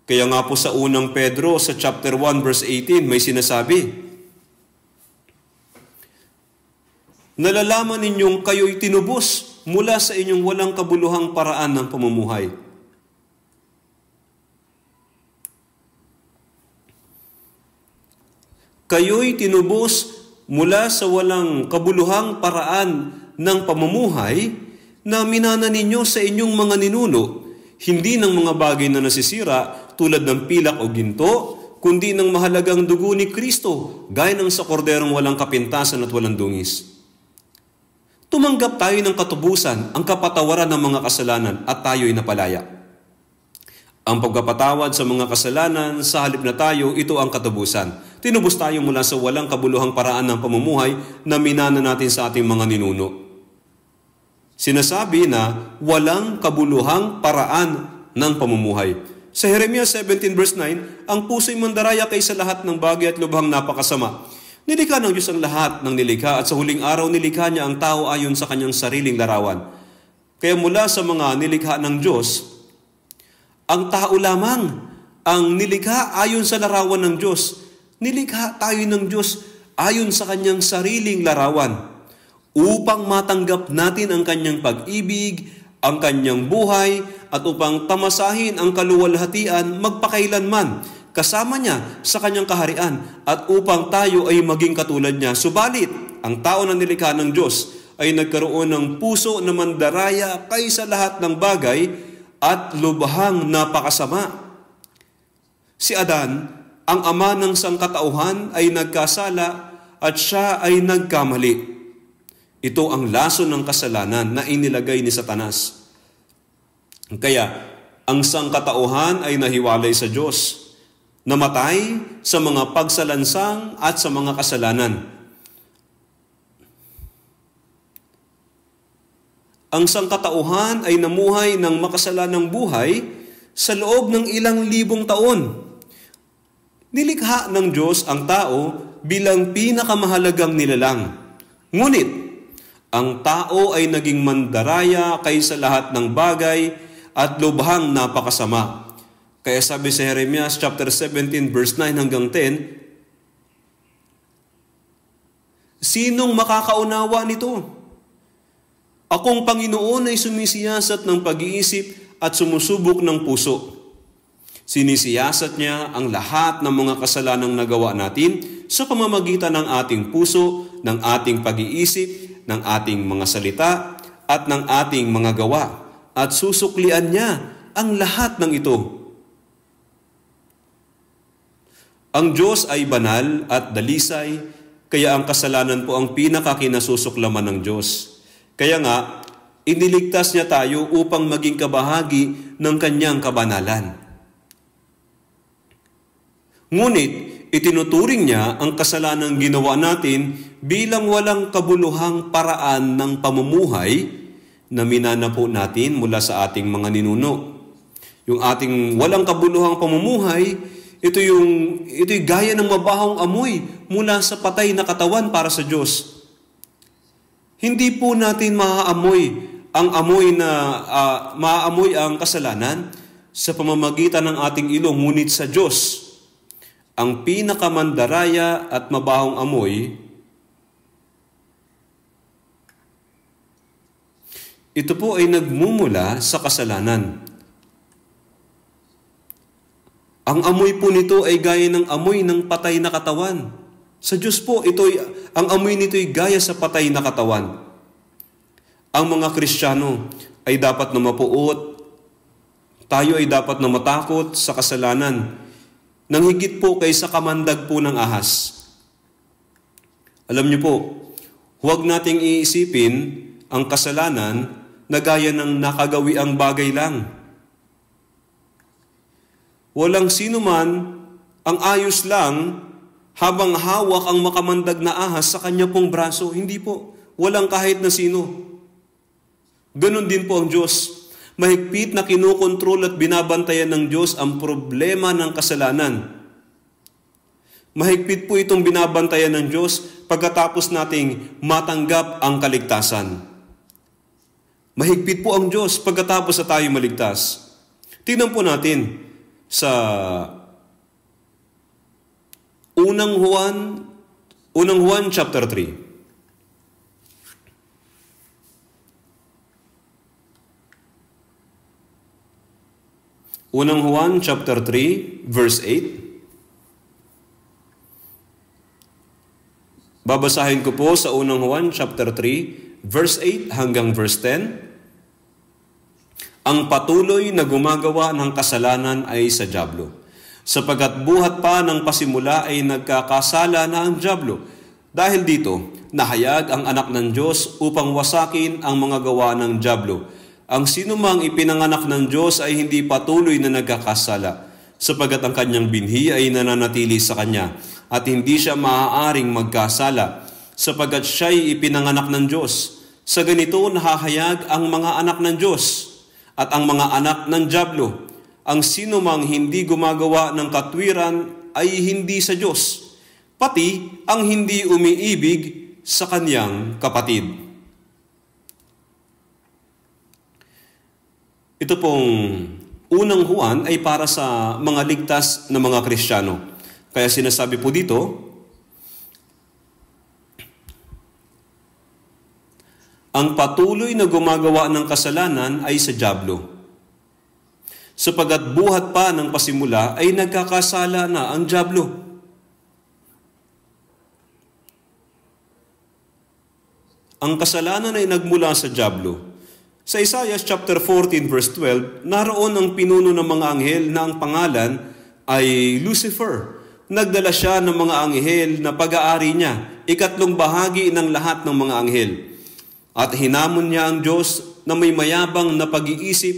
[SPEAKER 1] Kaya nga po sa unang Pedro sa chapter 1 verse 18 may sinasabi, Nalalaman ninyong kayo'y tinubos mula sa inyong walang kabuluhang paraan ng pamumuhay. Kayo'y tinubos mula sa walang kabuluhang paraan ng pamumuhay na minana ninyo sa inyong mga ninuno, hindi ng mga bagay na nasisira, tulad ng pilak o ginto, kundi ng mahalagang dugo ni Kristo, gaya ng sa korderong walang kapintasan at walang dungis. Tumanggap tayo ng katubusan, ang kapatawaran ng mga kasalanan at tayo'y napalaya. Ang pagpapatawad sa mga kasalanan, sa halip na tayo, ito ang katubusan. Tinubos tayo mula sa walang kabuluhang paraan ng pamumuhay na minana natin sa ating mga ninuno. Sinasabi na walang kabuluhang paraan ng pamumuhay. Sa Jeremiah 17 verse 9, ang puso'y mandaraya kaysa lahat ng bagay at lubhang napakasama. Nilikha ng Diyos ang lahat ng nilikha at sa huling araw nilikha niya ang tao ayon sa kanyang sariling larawan. Kaya mula sa mga nilikha ng Diyos, ang tao lamang ang nilikha ayon sa larawan ng Diyos. Nilikha tayo ng Diyos ayon sa kanyang sariling larawan upang matanggap natin ang kanyang pag-ibig, ang kanyang buhay at upang tamasahin ang kaluwalhatian magpakailanman kasama niya sa kanyang kaharian at upang tayo ay maging katulad niya. Subalit, ang tao na nilikha ng Diyos ay nagkaroon ng puso na mandaraya kaysa lahat ng bagay at lubhang napakasama. Si Adan, ang ama ng sangkatauhan ay nagkasala at siya ay nagkamali. Ito ang laso ng kasalanan na inilagay ni Satanas. Kaya, ang sangkatauhan ay nahiwalay sa Diyos, namatay sa mga pagsalansang at sa mga kasalanan. Ang sangkatauhan ay namuhay ng makasalanang buhay sa loob ng ilang libong taon. Nilikha ng Diyos ang tao bilang pinakamahalagang nilalang. Ngunit, ang tao ay naging mandaraya kaysa lahat ng bagay at lubhang napakasama. Kaya sabi sa Jeremias chapter 17 verse 9 hanggang 10, Sinong makakaunawa nito? Akong Panginoon ay sumisiyasat ng pag-iisip at sumusubok ng puso. Sinisiyasat niya ang lahat ng mga kasalanang nagawa natin sa pamamagitan ng ating puso, ng ating pag-iisip, ng ating mga salita at ng ating mga gawa at susuklian niya ang lahat ng ito. Ang Diyos ay banal at dalisay, kaya ang kasalanan po ang pinakakinasusuklaman ng Diyos. Kaya nga, iniligtas niya tayo upang maging kabahagi ng kanyang kabanalan. Ngunit, Itinuturing niya ang kasalanang ginawa natin bilang walang kabuluhang paraan ng pamumuhay na minanapo natin mula sa ating mga ninuno. Yung ating walang kabuluhang pamumuhay, ito yung ito yung gaya ng mabahong amoy mula sa patay na katawan para sa Diyos. Hindi po natin maaamoy ang amoy na uh, maaamoy ang kasalanan sa pamamagitan ng ating ilong ngunit sa Diyos ang pinakamandaraya at mabahong amoy, ito po ay nagmumula sa kasalanan. Ang amoy po nito ay gaya ng amoy ng patay na katawan. Sa Diyos po, ito ay, ang amoy nito ay gaya sa patay na katawan. Ang mga Kristiyano ay dapat na mapuot. Tayo ay dapat na matakot sa kasalanan nang higit po kaysa kamandag po ng ahas. Alam niyo po, huwag nating iisipin ang kasalanan na gaya ng nakagawiang bagay lang. Walang sino man ang ayos lang habang hawak ang makamandag na ahas sa kanya pong braso. Hindi po. Walang kahit na sino. Ganon din po ang Diyos. Mahigpit na kinokontrol at binabantayan ng Diyos ang problema ng kasalanan. Mahigpit po itong binabantayan ng Diyos pagkatapos nating matanggap ang kaligtasan. Mahigpit po ang Diyos pagkatapos na tayo maligtas. Tingnan po natin sa Unang Juan, Unang Juan chapter 3. Unang Juan chapter 3 verse 8. Babasahin ko po sa unang Juan chapter 3 verse 8 hanggang verse 10. Ang patuloy na gumagawa ng kasalanan ay sa Diablo. Sapagat buhat pa ng pasimula ay nagkakasala na ang Diablo. Dahil dito, nahayag ang anak ng Diyos upang wasakin ang mga gawa ng Diablo ang sinumang ipinanganak ng Diyos ay hindi patuloy na nagkakasala, sapagat ang kanyang binhi ay nananatili sa kanya, at hindi siya maaaring magkasala, sapagat siya'y ipinanganak ng Diyos. Sa ganito nahahayag ang mga anak ng Diyos at ang mga anak ng Diablo. Ang sinumang hindi gumagawa ng katwiran ay hindi sa Diyos, pati ang hindi umiibig sa kanyang kapatid. Ito pong unang Juan ay para sa mga ligtas na mga Kristiyano. Kaya sinasabi po dito, Ang patuloy na gumagawa ng kasalanan ay sa Diablo. Sapagat buhat pa ng pasimula ay nagkakasala na ang Diablo. Ang kasalanan ay nagmula sa Diablo. Sa Isaiah chapter 14 verse 12, naroon ang pinuno ng mga anghel na ang pangalan ay Lucifer. Nagdala siya ng mga anghel na pag-aari niya, ikatlong bahagi ng lahat ng mga anghel. At hinamon niya ang Diyos na may mayabang na pag-iisip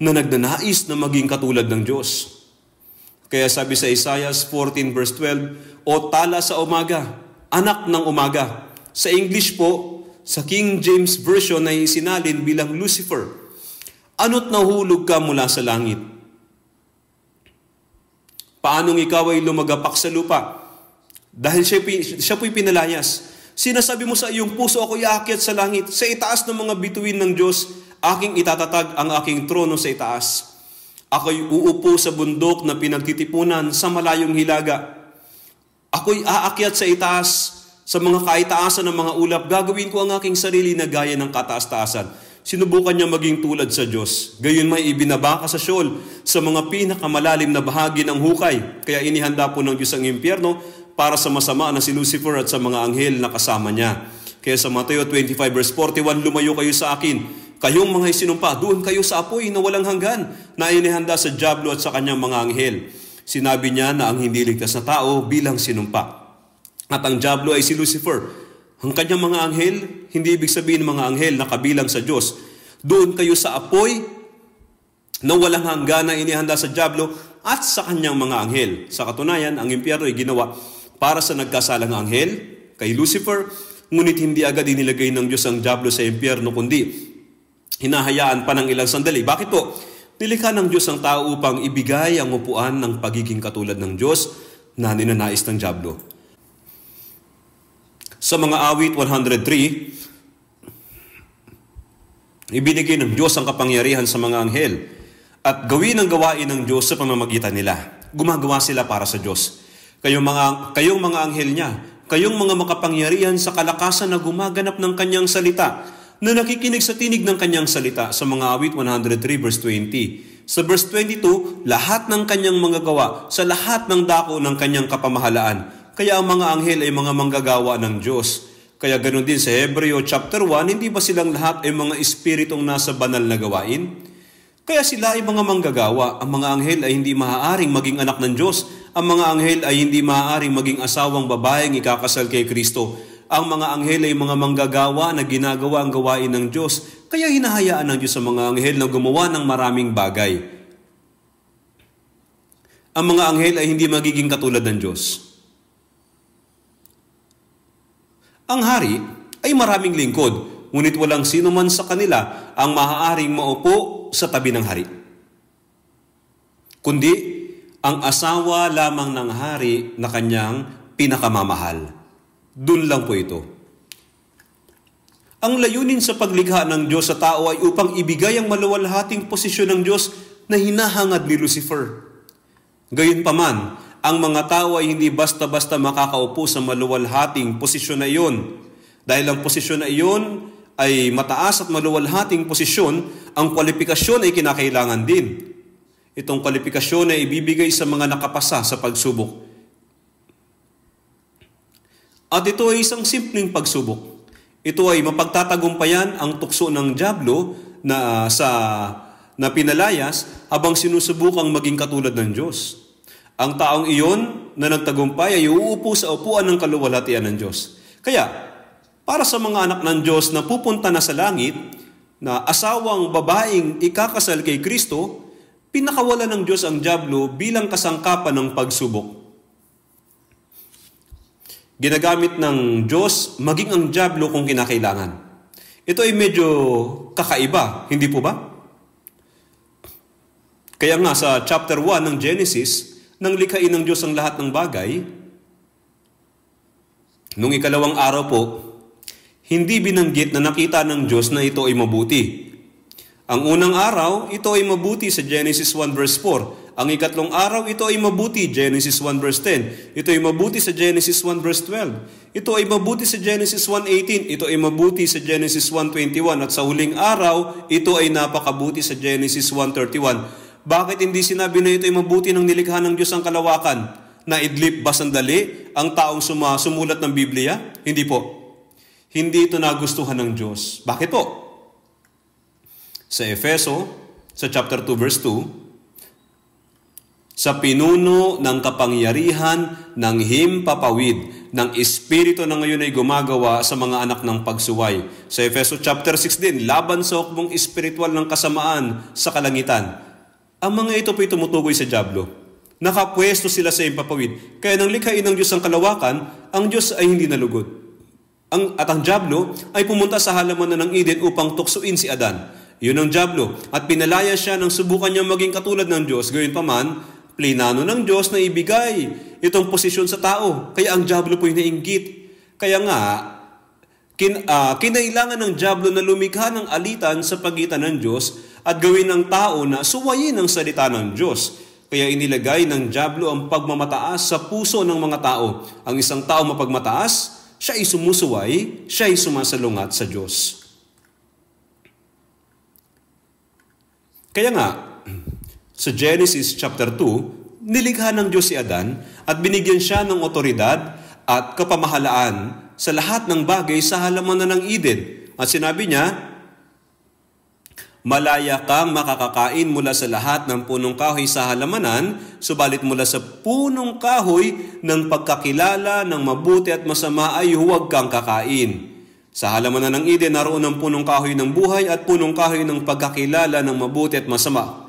[SPEAKER 1] na nagnanais na maging katulad ng Diyos. Kaya sabi sa Isaiah 14 verse 12, O tala sa umaga, anak ng umaga. Sa English po, sa King James Version ay isinalin bilang Lucifer. Ano't nahulog ka mula sa langit? Paanong ikaw ay lumagapak sa lupa? Dahil siya, siya po'y pinalayas. Sinasabi mo sa iyong puso, ako iakyat sa langit. Sa itaas ng mga bituin ng Diyos, aking itatatag ang aking trono sa itaas. Ako'y uupo sa bundok na pinagtitipunan sa malayong hilaga. Ako'y aakyat sa itaas sa mga kaitaasan ng mga ulap, gagawin ko ang aking sarili na gaya ng kataas-taasan. Sinubukan niya maging tulad sa Diyos. Gayon may ibinabaka sa Sheol sa mga pinakamalalim na bahagi ng hukay. Kaya inihanda po ng Diyos ang impyerno para sa masama na si Lucifer at sa mga anghel na kasama niya. Kaya sa Mateo 25 verse 41, lumayo kayo sa akin, Kayong mga isinumpa, doon kayo sa apoy na walang hanggan na inihanda sa Diablo at sa kanyang mga anghel. Sinabi niya na ang hindi ligtas na tao bilang sinumpa. At ang Diablo ay si Lucifer. Ang kanyang mga anghel, hindi ibig sabihin mga anghel na kabilang sa Diyos. Doon kayo sa apoy na walang hanggan na inihanda sa Diablo at sa kanyang mga anghel. Sa katunayan, ang impyerno ay ginawa para sa nagkasalang anghel, kay Lucifer, ngunit hindi agad inilagay ng Diyos ang Diablo sa impyerno, kundi hinahayaan pa ng ilang sandali. Bakit po? Nilikha ng Diyos ang tao upang ibigay ang upuan ng pagiging katulad ng Diyos na ninanais ng Diablo sa mga awit 103, ibinigay ng Diyos ang kapangyarihan sa mga anghel at gawin ang gawain ng Diyos sa pamamagitan nila. Gumagawa sila para sa Diyos. Kayong mga, kayong mga anghel niya, kayong mga makapangyarihan sa kalakasan na gumaganap ng kanyang salita, na nakikinig sa tinig ng kanyang salita sa mga awit 103 verse 20. Sa verse 22, lahat ng kanyang mga gawa, sa lahat ng dako ng kanyang kapamahalaan, kaya ang mga anghel ay mga manggagawa ng Diyos. Kaya ganoon din sa Hebreo chapter 1, hindi ba silang lahat ay mga espiritong nasa banal na gawain? Kaya sila ay mga manggagawa. Ang mga anghel ay hindi maaaring maging anak ng Diyos. Ang mga anghel ay hindi maaaring maging asawang babaeng ikakasal kay Kristo. Ang mga anghel ay mga manggagawa na ginagawa ang gawain ng Diyos. Kaya hinahayaan ng Diyos sa mga anghel na gumawa ng maraming bagay. Ang mga anghel ay hindi magiging katulad ng Diyos. Ang hari ay maraming lingkod, ngunit walang sino man sa kanila ang maaaring maupo sa tabi ng hari. Kundi ang asawa lamang ng hari na kanyang pinakamamahal. Doon lang po ito. Ang layunin sa paglikha ng Diyos sa tao ay upang ibigay ang maluwalhating posisyon ng Diyos na hinahangad ni Lucifer. Gayunpaman, ang mga tao ay hindi basta-basta makakaupo sa maluwalhating posisyon na iyon. Dahil ang posisyon na iyon ay mataas at maluwalhating posisyon, ang kwalifikasyon ay kinakailangan din. Itong kwalifikasyon ay ibibigay sa mga nakapasa sa pagsubok. At ito ay isang simpleng pagsubok. Ito ay mapagtatagumpayan ang tukso ng Diablo na ah, sa na pinalayas habang sinusubukang maging katulad ng Diyos. Ang taong iyon na nagtagumpay ay uupo sa upuan ng kaluwalhatian ng Diyos. Kaya, para sa mga anak ng Diyos na pupunta na sa langit, na asawang babaeng ikakasal kay Kristo, pinakawala ng Diyos ang Diablo bilang kasangkapan ng pagsubok. Ginagamit ng Diyos maging ang Diablo kung kinakailangan. Ito ay medyo kakaiba, hindi po ba? Kaya nga sa chapter 1 ng Genesis, nang likhain ng Diyos ang lahat ng bagay, nung ikalawang araw po, hindi binanggit na nakita ng Diyos na ito ay mabuti. Ang unang araw, ito ay mabuti sa Genesis 1 verse 4. Ang ikatlong araw, ito ay mabuti, Genesis 1 verse 10. Ito ay mabuti sa Genesis 1 verse 12. Ito ay mabuti sa Genesis 1.18. Ito ay mabuti sa Genesis 1.21. At sa huling araw, ito ay napakabuti sa Genesis 1.31. Bakit hindi sinabi na ito'y mabuti ng nilikha ng Diyos ang kalawakan? Na idlip ba sandali ang taong sumulat ng Biblia? Hindi po. Hindi ito nagustuhan ng Diyos. Bakit po? Sa Efeso, sa chapter 2 verse 2, sa pinuno ng kapangyarihan ng himpapawid ng espiritu na ngayon ay gumagawa sa mga anak ng pagsuway. Sa Efeso chapter 6 din, laban sa hukbong espiritual ng kasamaan sa kalangitan. Ang mga ito po'y tumutukoy sa Diablo. Nakapwesto sila sa impapawid. Kaya nang likhain ng Diyos ang kalawakan, ang Diyos ay hindi nalugod. Ang, at ang Diablo ay pumunta sa halaman na ng Eden upang tuksuin si Adan. Yun ang Diablo. At pinalaya siya nang subukan niyang maging katulad ng Diyos. Gayun paman, plinano ng Diyos na ibigay itong posisyon sa tao. Kaya ang Diablo po'y nainggit. Kaya nga, kin, uh, kinailangan ng Diablo na lumikha ng alitan sa pagitan ng Diyos at gawin ng tao na suwayin ang salita ng Diyos. Kaya inilagay ng Diablo ang pagmamataas sa puso ng mga tao. Ang isang tao mapagmataas, siya ay sumusuway, siya ay sumasalungat sa Diyos. Kaya nga, sa Genesis chapter 2, nilikha ng Diyos si Adan at binigyan siya ng otoridad at kapamahalaan sa lahat ng bagay sa halamanan ng Eden. At sinabi niya, Malaya kang makakakain mula sa lahat ng punong kahoy sa halamanan, subalit mula sa punong kahoy ng pagkakilala ng mabuti at masama ay huwag kang kakain. Sa halamanan ng Eden, naroon ang punong kahoy ng buhay at punong kahoy ng pagkakilala ng mabuti at masama.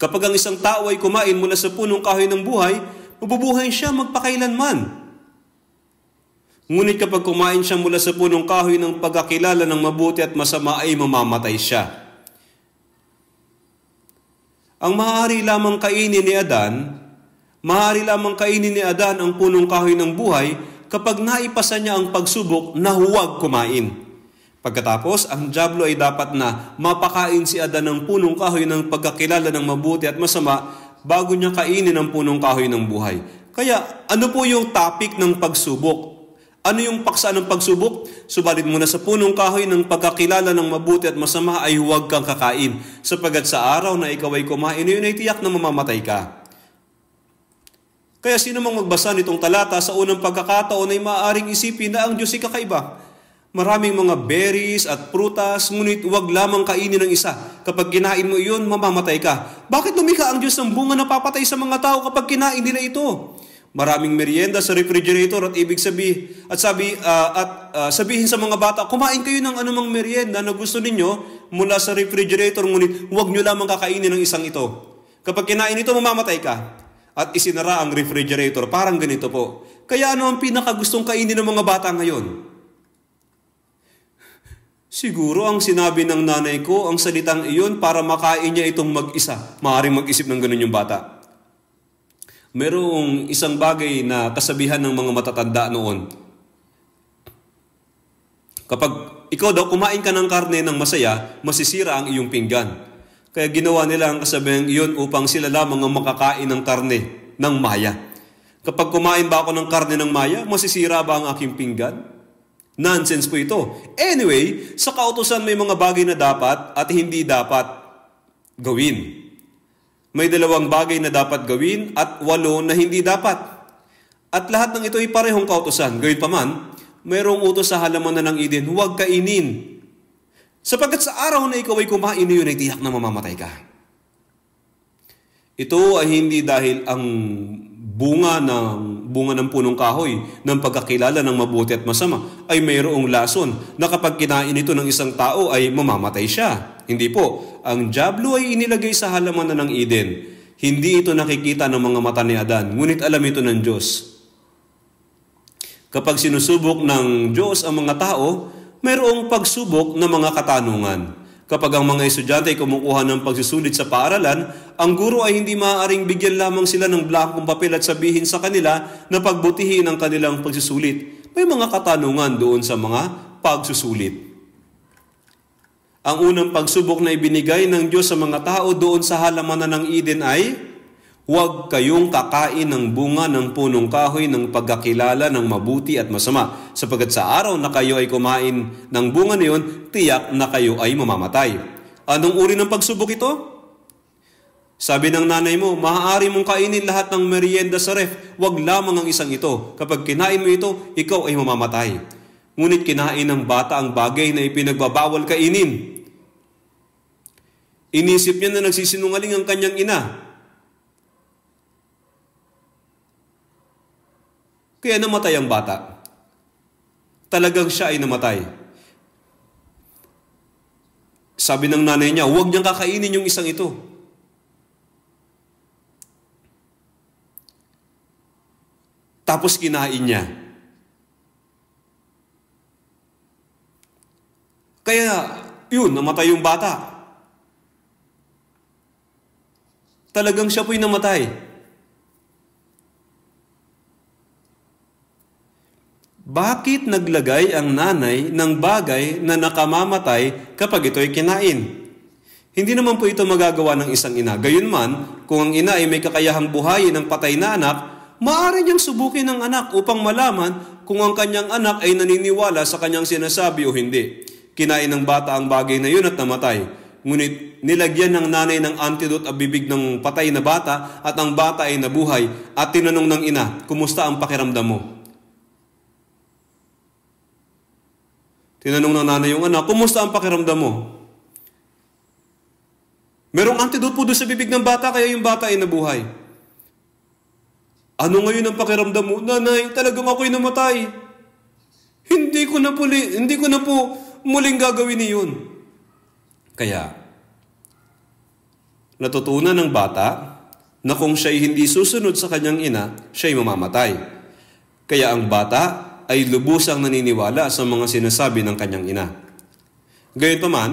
[SPEAKER 1] Kapag ang isang tao ay kumain mula sa punong kahoy ng buhay, mabubuhay siya magpakailanman. Ngunit kapag kumain siya mula sa punong kahoy ng pagkakilala ng mabuti at masama ay mamamatay siya. Ang maaari lamang kainin ni Adan, maaari lamang kainin ni Adan ang punong kahoy ng buhay kapag naipasa niya ang pagsubok na huwag kumain. Pagkatapos, ang Diablo ay dapat na mapakain si Adan ng punong kahoy ng pagkakilala ng mabuti at masama bago niya kainin ang punong kahoy ng buhay. Kaya ano po yung topic ng pagsubok? Ano yung paksa ng pagsubok? Subalit muna sa punong kahoy ng pagkakilala ng mabuti at masama ay huwag kang kakain, sapagat sa araw na ikaw ay kumain, yun ay tiyak na mamamatay ka. Kaya sino mang magbasa nitong talata sa unang pagkakataon ay maaaring isipin na ang Diyos ay kakaiba. Maraming mga berries at prutas, ngunit huwag lamang kainin ng isa. Kapag kinain mo iyon, mamamatay ka. Bakit lumika ang Diyos ng bunga na papatay sa mga tao kapag kinain nila ito? Maraming merienda sa refrigerator at ibig sabi at sabi uh, at uh, sabihin sa mga bata, kumain kayo ng anumang merienda na gusto ninyo mula sa refrigerator ngunit huwag niyo lamang kakainin ng isang ito. Kapag kinain ito, mamamatay ka. At isinara ang refrigerator. Parang ganito po. Kaya ano ang pinakagustong kainin ng mga bata ngayon? Siguro ang sinabi ng nanay ko, ang salitang iyon para makain niya itong mag-isa. Maaring mag-isip ng ganun yung bata merong isang bagay na kasabihan ng mga matatanda noon. Kapag ikaw daw kumain ka ng karne ng masaya, masisira ang iyong pinggan. Kaya ginawa nila ang kasabihang iyon upang sila lamang ang makakain ng karne ng maya. Kapag kumain ba ako ng karne ng maya, masisira ba ang aking pinggan? Nonsense po ito. Anyway, sa kautosan may mga bagay na dapat at hindi dapat gawin. May dalawang bagay na dapat gawin at walo na hindi dapat. At lahat ng ito ay parehong kautosan. Gayunpaman, mayroong utos sa halaman na ng Eden, huwag kainin. Sapagkat sa araw na ikaw ay kumain na yun, ay tiyak na mamamatay ka. Ito ay hindi dahil ang bunga ng bunga ng punong kahoy ng pagkakilala ng mabuti at masama ay mayroong lason na kapag kinain ito ng isang tao ay mamamatay siya. Hindi po. Ang jablo ay inilagay sa halamanan ng Eden. Hindi ito nakikita ng mga mata ni Adan, ngunit alam ito ng Diyos. Kapag sinusubok ng Diyos ang mga tao, mayroong pagsubok ng mga katanungan. Kapag ang mga estudyante ay kumukuha ng pagsusulit sa paaralan, ang guro ay hindi maaaring bigyan lamang sila ng blankong papel at sabihin sa kanila na pagbutihin ang kanilang pagsusulit. May mga katanungan doon sa mga pagsusulit. Ang unang pagsubok na ibinigay ng Diyos sa mga tao doon sa halamanan ng Eden ay, Huwag kayong kakain ng bunga ng punong kahoy ng pagkakilala ng mabuti at masama, sapagat sa araw na kayo ay kumain ng bunga niyon, tiyak na kayo ay mamamatay. Anong uri ng pagsubok ito? Sabi ng nanay mo, maaari mong kainin lahat ng merienda sa ref, wag lamang ang isang ito. Kapag kinain mo ito, ikaw ay mamamatay. Ngunit kinain ng bata ang bagay na ipinagbabawal kainin. Inisip niya na nagsisinungaling ang kanyang ina. Kaya namatay ang bata. Talagang siya ay namatay. Sabi ng nanay niya, huwag niyang kakainin yung isang ito. Tapos kinain niya. Kaya, yun, namatay yung bata. talagang siya po'y namatay. Bakit naglagay ang nanay ng bagay na nakamamatay kapag ito'y kinain? Hindi naman po ito magagawa ng isang ina. Gayunman, kung ang ina ay may kakayahang buhayin ng patay na anak, maaari niyang subukin ang anak upang malaman kung ang kanyang anak ay naniniwala sa kanyang sinasabi o hindi. Kinain ng bata ang bagay na yun at namatay. Ngunit nilagyan ng nanay ng antidote ang bibig ng patay na bata at ang bata ay nabuhay at tinanong ng ina, kumusta ang pakiramdam mo? Tinanong ng nanay yung anak, kumusta ang pakiramdam mo? Merong antidote po doon sa bibig ng bata kaya yung bata ay nabuhay. Ano ngayon ang pakiramdam mo? Nanay, talagang ako'y namatay. Hindi ko na puli, hindi ko na po muling gagawin iyon. Kaya, natutunan ng bata na kung siya'y hindi susunod sa kanyang ina, siya'y mamamatay. Kaya ang bata ay lubusang naniniwala sa mga sinasabi ng kanyang ina. Gayunpaman,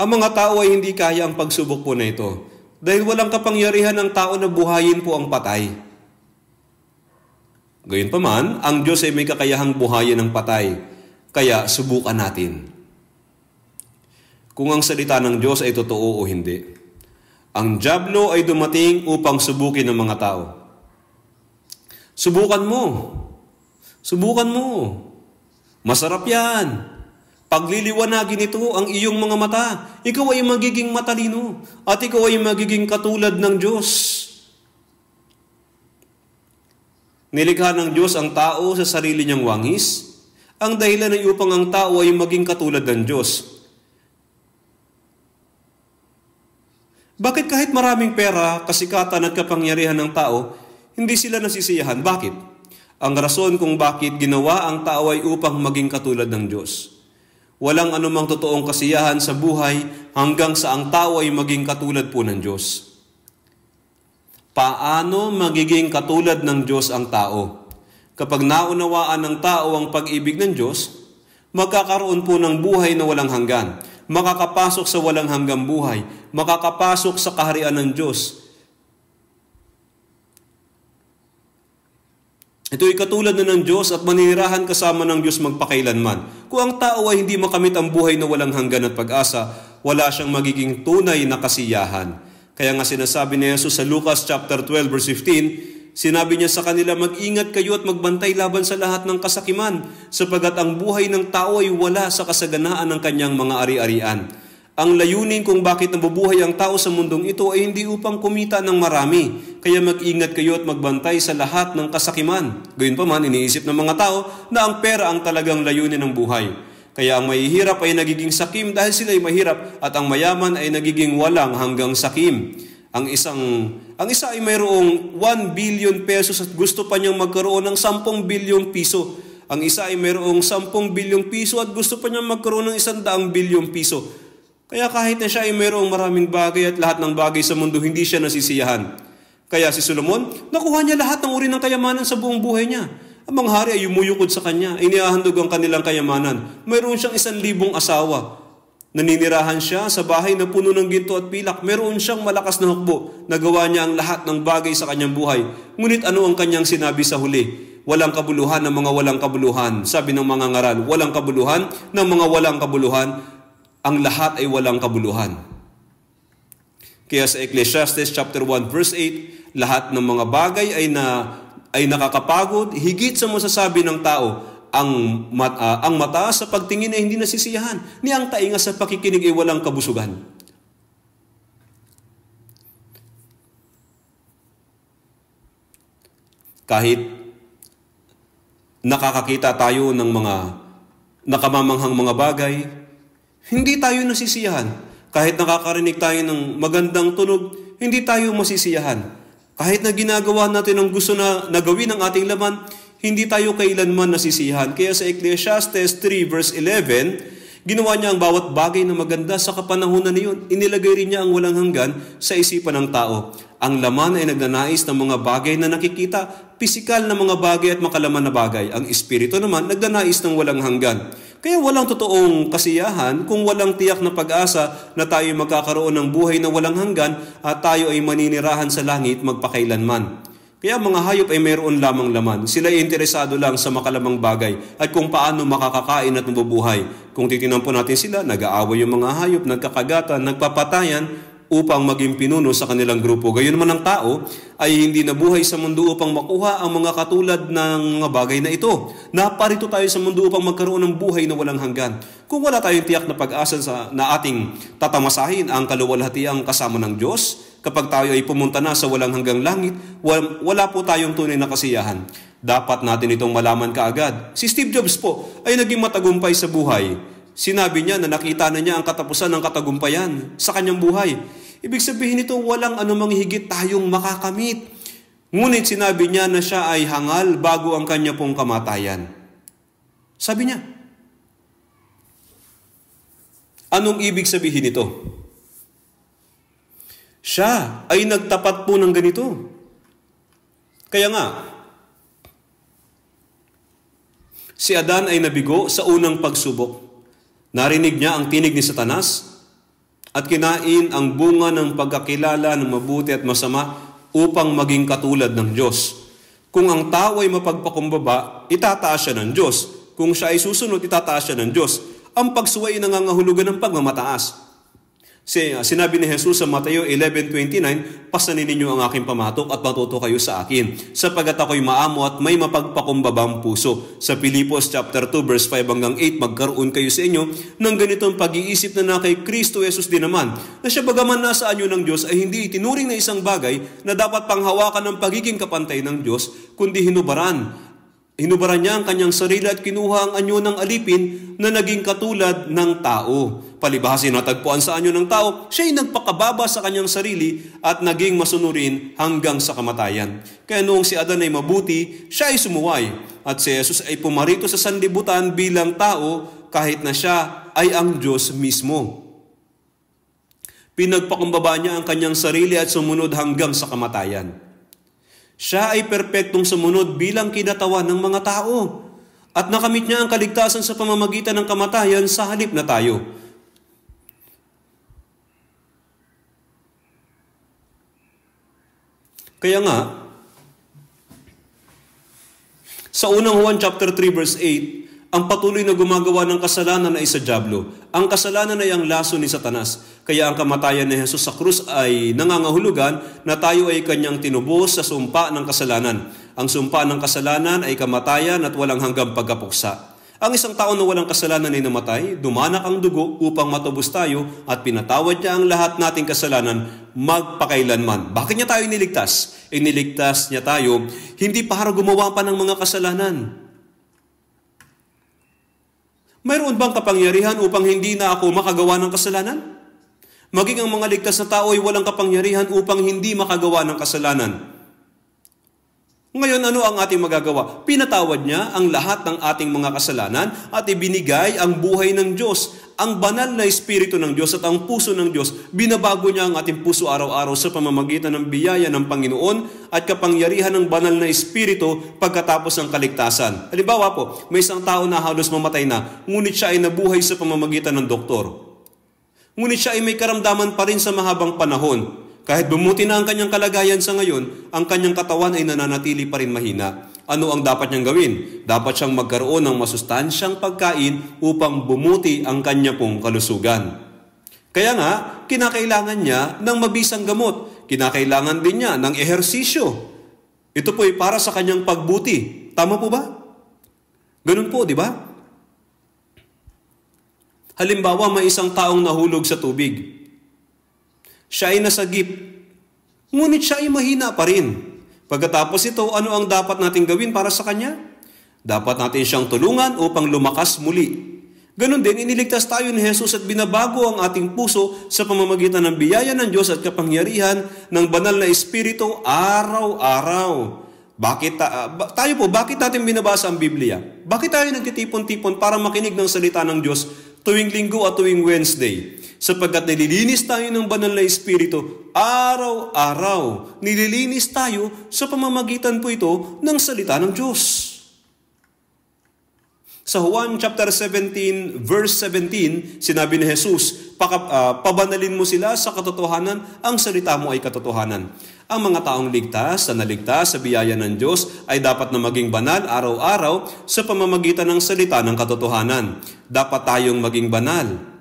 [SPEAKER 1] ang mga tao ay hindi kaya ang pagsubok po na ito dahil walang kapangyarihan ng tao na buhayin po ang patay. Gayunpaman, ang Diyos ay may kakayahang buhayin ang patay. Kaya subukan natin kung ang salita ng Diyos ay totoo o hindi. Ang Diablo ay dumating upang subukin ng mga tao. Subukan mo. Subukan mo. Masarap yan. Pagliliwanagin ito ang iyong mga mata. Ikaw ay magiging matalino at ikaw ay magiging katulad ng Diyos. Nilikha ng Diyos ang tao sa sarili niyang wangis. Ang dahilan ay upang ang tao ay maging katulad ng Diyos. Bakit kahit maraming pera, kasikatan at kapangyarihan ng tao, hindi sila nasisiyahan? Bakit? Ang rason kung bakit ginawa ang tao ay upang maging katulad ng Diyos. Walang anumang totoong kasiyahan sa buhay hanggang sa ang tao ay maging katulad po ng Diyos. Paano magiging katulad ng Diyos ang tao? Kapag naunawaan ng tao ang pag-ibig ng Diyos, magkakaroon po ng buhay na walang hanggan makakapasok sa walang hanggang buhay, makakapasok sa kaharian ng Diyos. Ito ay katulad na ng Diyos at maninirahan kasama ng Diyos magpakailanman. Kung ang tao ay hindi makamit ang buhay na walang hanggan at pag-asa, wala siyang magiging tunay na kasiyahan. Kaya nga sinasabi ni Jesus sa Lucas chapter 12 verse 15, Sinabi niya sa kanila, mag-ingat kayo at magbantay laban sa lahat ng kasakiman, sapagat ang buhay ng tao ay wala sa kasaganaan ng kanyang mga ari-arian. Ang layunin kung bakit nabubuhay ang tao sa mundong ito ay hindi upang kumita ng marami, kaya mag-ingat kayo at magbantay sa lahat ng kasakiman. pa man, iniisip ng mga tao na ang pera ang talagang layunin ng buhay. Kaya ang mahihirap ay nagiging sakim dahil sila ay mahirap at ang mayaman ay nagiging walang hanggang sakim. Ang isang ang isa ay mayroong 1 billion pesos at gusto pa niyang magkaroon ng 10 bilyong piso. Ang isa ay mayroong 10 bilyong piso at gusto pa niyang magkaroon ng 100 bilyong piso. Kaya kahit na siya ay mayroong maraming bagay at lahat ng bagay sa mundo, hindi siya nasisiyahan. Kaya si Solomon, nakuha niya lahat ng uri ng kayamanan sa buong buhay niya. Ang mga hari ay yumuyukod sa kanya, inihahandog ang kanilang kayamanan. Mayroon siyang isang libong asawa. Naninirahan siya sa bahay na puno ng ginto at pilak. Meron siyang malakas na hukbo. Nagawa niya ang lahat ng bagay sa kanyang buhay. Ngunit ano ang kanyang sinabi sa huli? Walang kabuluhan ng mga walang kabuluhan. Sabi ng mga ngaral, walang kabuluhan ng mga walang kabuluhan. Ang lahat ay walang kabuluhan. Kaya sa Ecclesiastes chapter 1 verse 8, lahat ng mga bagay ay na ay nakakapagod higit sa masasabi ng tao ang, mat, uh, ang mata sa pagtingin ay hindi nasisiyahan, ni ang tainga sa pakikinig ay walang kabusugan. Kahit nakakakita tayo ng mga nakamamanghang mga bagay, hindi tayo nasisiyahan. Kahit nakakarinig tayo ng magandang tunog, hindi tayo masisiyahan. Kahit na ginagawa natin ang gusto na nagawin ng ating laman, hindi tayo kailanman nasisihan. Kaya sa Ecclesiastes 3 verse 11, ginawa niya ang bawat bagay na maganda sa kapanahonan niyon. Inilagay rin niya ang walang hanggan sa isipan ng tao. Ang laman ay nagnanais ng mga bagay na nakikita, pisikal na mga bagay at makalaman na bagay. Ang espiritu naman nagnanais ng walang hanggan. Kaya walang totoong kasiyahan kung walang tiyak na pag-asa na tayo magkakaroon ng buhay na walang hanggan at tayo ay maninirahan sa langit magpakailanman. Kaya mga hayop ay mayroon lamang laman. Sila ay interesado lang sa makalamang bagay at kung paano makakakain at mabubuhay. Kung titinan po natin sila, nag-aaway yung mga hayop, nagkakagatan, nagpapatayan upang maging pinuno sa kanilang grupo. Gayon man ang tao ay hindi nabuhay sa mundo upang makuha ang mga katulad ng mga bagay na ito. Naparito tayo sa mundo upang magkaroon ng buhay na walang hanggan. Kung wala tayong tiyak na pag-asa na ating tatamasahin ang kaluwalhatiang kasama ng Diyos, kapag tayo ay pumunta na sa walang hanggang langit, wala po tayong tunay na kasiyahan. Dapat natin itong malaman kaagad. Si Steve Jobs po ay naging matagumpay sa buhay. Sinabi niya na nakita na niya ang katapusan ng katagumpayan sa kanyang buhay. Ibig sabihin nito, walang anumang higit tayong makakamit. Ngunit sinabi niya na siya ay hangal bago ang kanya pong kamatayan. Sabi niya, Anong ibig sabihin nito? siya ay nagtapat po ng ganito. Kaya nga, si Adan ay nabigo sa unang pagsubok. Narinig niya ang tinig ni Satanas at kinain ang bunga ng pagkakilala ng mabuti at masama upang maging katulad ng Diyos. Kung ang tao ay mapagpakumbaba, itataas siya ng Diyos. Kung siya ay susunod, itataas siya ng Diyos. Ang pagsuway ay nangangahulugan ng pagmamataas. Ah, sinabi ni Jesus sa Mateo 11.29, Pasanin ninyo ang aking pamatok at matuto kayo sa akin, sapagat ako'y maamo at may mapagpakumbabang puso. Sa Filipos chapter 2 verse 5 hanggang 8, magkaroon kayo sa inyo ng ganitong pag-iisip na na kay Kristo Jesus din naman, na siya bagaman nasa anyo ng Diyos ay hindi itinuring na isang bagay na dapat panghawakan ng pagiging kapantay ng Diyos, kundi hinubaran Hinubaran niya ang kanyang sarili at kinuha ang anyo ng alipin na naging katulad ng tao. Palibhasi natagpuan sa anyo ng tao, siya'y nagpakababa sa kanyang sarili at naging masunurin hanggang sa kamatayan. Kaya noong si Adan ay mabuti, siya ay sumuway. At si Jesus ay pumarito sa sanlibutan bilang tao kahit na siya ay ang Diyos mismo. Pinagpakumbaba niya ang kanyang sarili at sumunod hanggang sa kamatayan. Siya ay perpektong sumunod bilang kinatawan ng mga tao at nakamit niya ang kaligtasan sa pamamagitan ng kamatayan sa halip na tayo. Kaya nga, sa unang Juan chapter 3 verse 8, ang patuloy na gumagawa ng kasalanan ay sa Diablo. Ang kasalanan ay ang laso ni Satanas. Kaya ang kamatayan ni Jesus sa krus ay nangangahulugan na tayo ay kanyang tinubos sa sumpa ng kasalanan. Ang sumpa ng kasalanan ay kamatayan at walang hanggang pagkapuksa. Ang isang tao na walang kasalanan ay namatay, dumanak ang dugo upang matubos tayo at pinatawad niya ang lahat nating kasalanan magpakailanman. Bakit niya tayo iniligtas? Iniligtas niya tayo hindi para gumawa pa ng mga kasalanan. Mayroon bang kapangyarihan upang hindi na ako makagawa ng kasalanan? Maging ang mga ligtas na tao ay walang kapangyarihan upang hindi makagawa ng kasalanan. Ngayon, ano ang ating magagawa? Pinatawad niya ang lahat ng ating mga kasalanan at ibinigay ang buhay ng Diyos. Ang banal na Espiritu ng Diyos at ang puso ng Diyos, binabago niya ang ating puso araw-araw sa pamamagitan ng biyaya ng Panginoon at kapangyarihan ng banal na Espiritu pagkatapos ng kaligtasan. Halimbawa po, may isang tao na halos mamatay na, ngunit siya ay nabuhay sa pamamagitan ng doktor. Ngunit siya ay may karamdaman pa rin sa mahabang panahon. Kahit bumuti na ang kanyang kalagayan sa ngayon, ang kanyang katawan ay nananatili pa rin mahina. Ano ang dapat niyang gawin? Dapat siyang magkaroon ng masustansyang pagkain upang bumuti ang kanya pong kalusugan. Kaya nga, kinakailangan niya ng mabisang gamot. Kinakailangan din niya ng ehersisyo. Ito po ay para sa kanyang pagbuti. Tama po ba? Ganun po, di ba? Halimbawa, may isang taong nahulog sa tubig. Siya ay nasagip. Ngunit siya ay mahina pa rin. Pagkatapos ito, ano ang dapat nating gawin para sa kanya? Dapat natin siyang tulungan upang lumakas muli. Ganon din, iniligtas tayo ni Jesus at binabago ang ating puso sa pamamagitan ng biyaya ng Diyos at kapangyarihan ng banal na Espiritu araw-araw. Bakit ta- ah, tayo po, bakit natin binabasa ang Biblia? Bakit tayo nagtitipon-tipon para makinig ng salita ng Diyos tuwing linggo at tuwing Wednesday? sapagkat nililinis tayo ng banal na Espiritu araw-araw. Nililinis tayo sa pamamagitan po ito ng salita ng Diyos. Sa Juan chapter 17 verse 17, sinabi ni Jesus, ah, pabanalin mo sila sa katotohanan, ang salita mo ay katotohanan. Ang mga taong ligtas na naligtas sa biyaya ng Diyos ay dapat na maging banal araw-araw sa pamamagitan ng salita ng katotohanan. Dapat tayong maging banal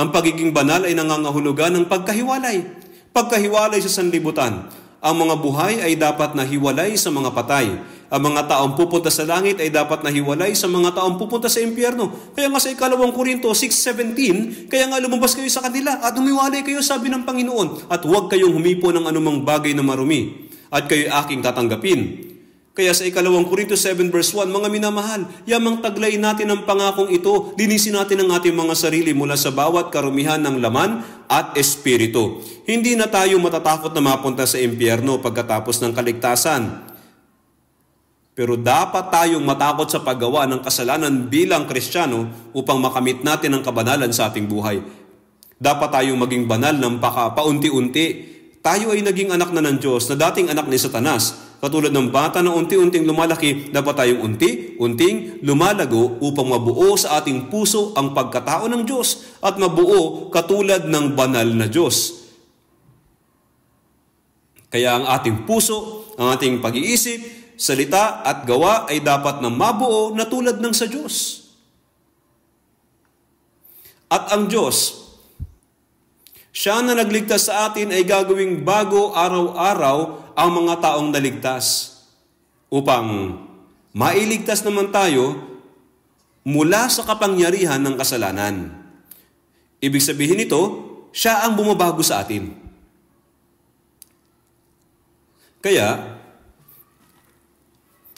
[SPEAKER 1] ang pagiging banal ay nangangahulugan ng pagkahiwalay. Pagkahiwalay sa sanlibutan. Ang mga buhay ay dapat nahiwalay sa mga patay. Ang mga taong pupunta sa langit ay dapat nahiwalay sa mga taong pupunta sa impyerno. Kaya nga sa ikalawang Korinto 6.17, kaya nga lumabas kayo sa kanila at humiwalay kayo, sabi ng Panginoon, at huwag kayong humipo ng anumang bagay na marumi, at kayo aking tatanggapin. Kaya sa ikalawang Korinto 7 verse 1, mga minamahal, yamang taglayin natin ang pangakong ito, linisin natin ang ating mga sarili mula sa bawat karumihan ng laman at espiritu. Hindi na tayo matatakot na mapunta sa impyerno pagkatapos ng kaligtasan. Pero dapat tayong matakot sa paggawa ng kasalanan bilang Kristiyano upang makamit natin ang kabanalan sa ating buhay. Dapat tayong maging banal ng paka paunti-unti. Tayo ay naging anak na ng Diyos na dating anak ni Satanas Katulad ng bata na unti-unting lumalaki, dapat tayong unti-unting lumalago upang mabuo sa ating puso ang pagkatao ng Diyos at mabuo katulad ng banal na Diyos. Kaya ang ating puso, ang ating pag-iisip, salita at gawa ay dapat na mabuo na tulad ng sa Diyos. At ang Diyos, siya na nagligtas sa atin ay gagawing bago araw-araw ang mga taong naligtas upang mailigtas naman tayo mula sa kapangyarihan ng kasalanan. Ibig sabihin nito, siya ang bumabago sa atin. Kaya,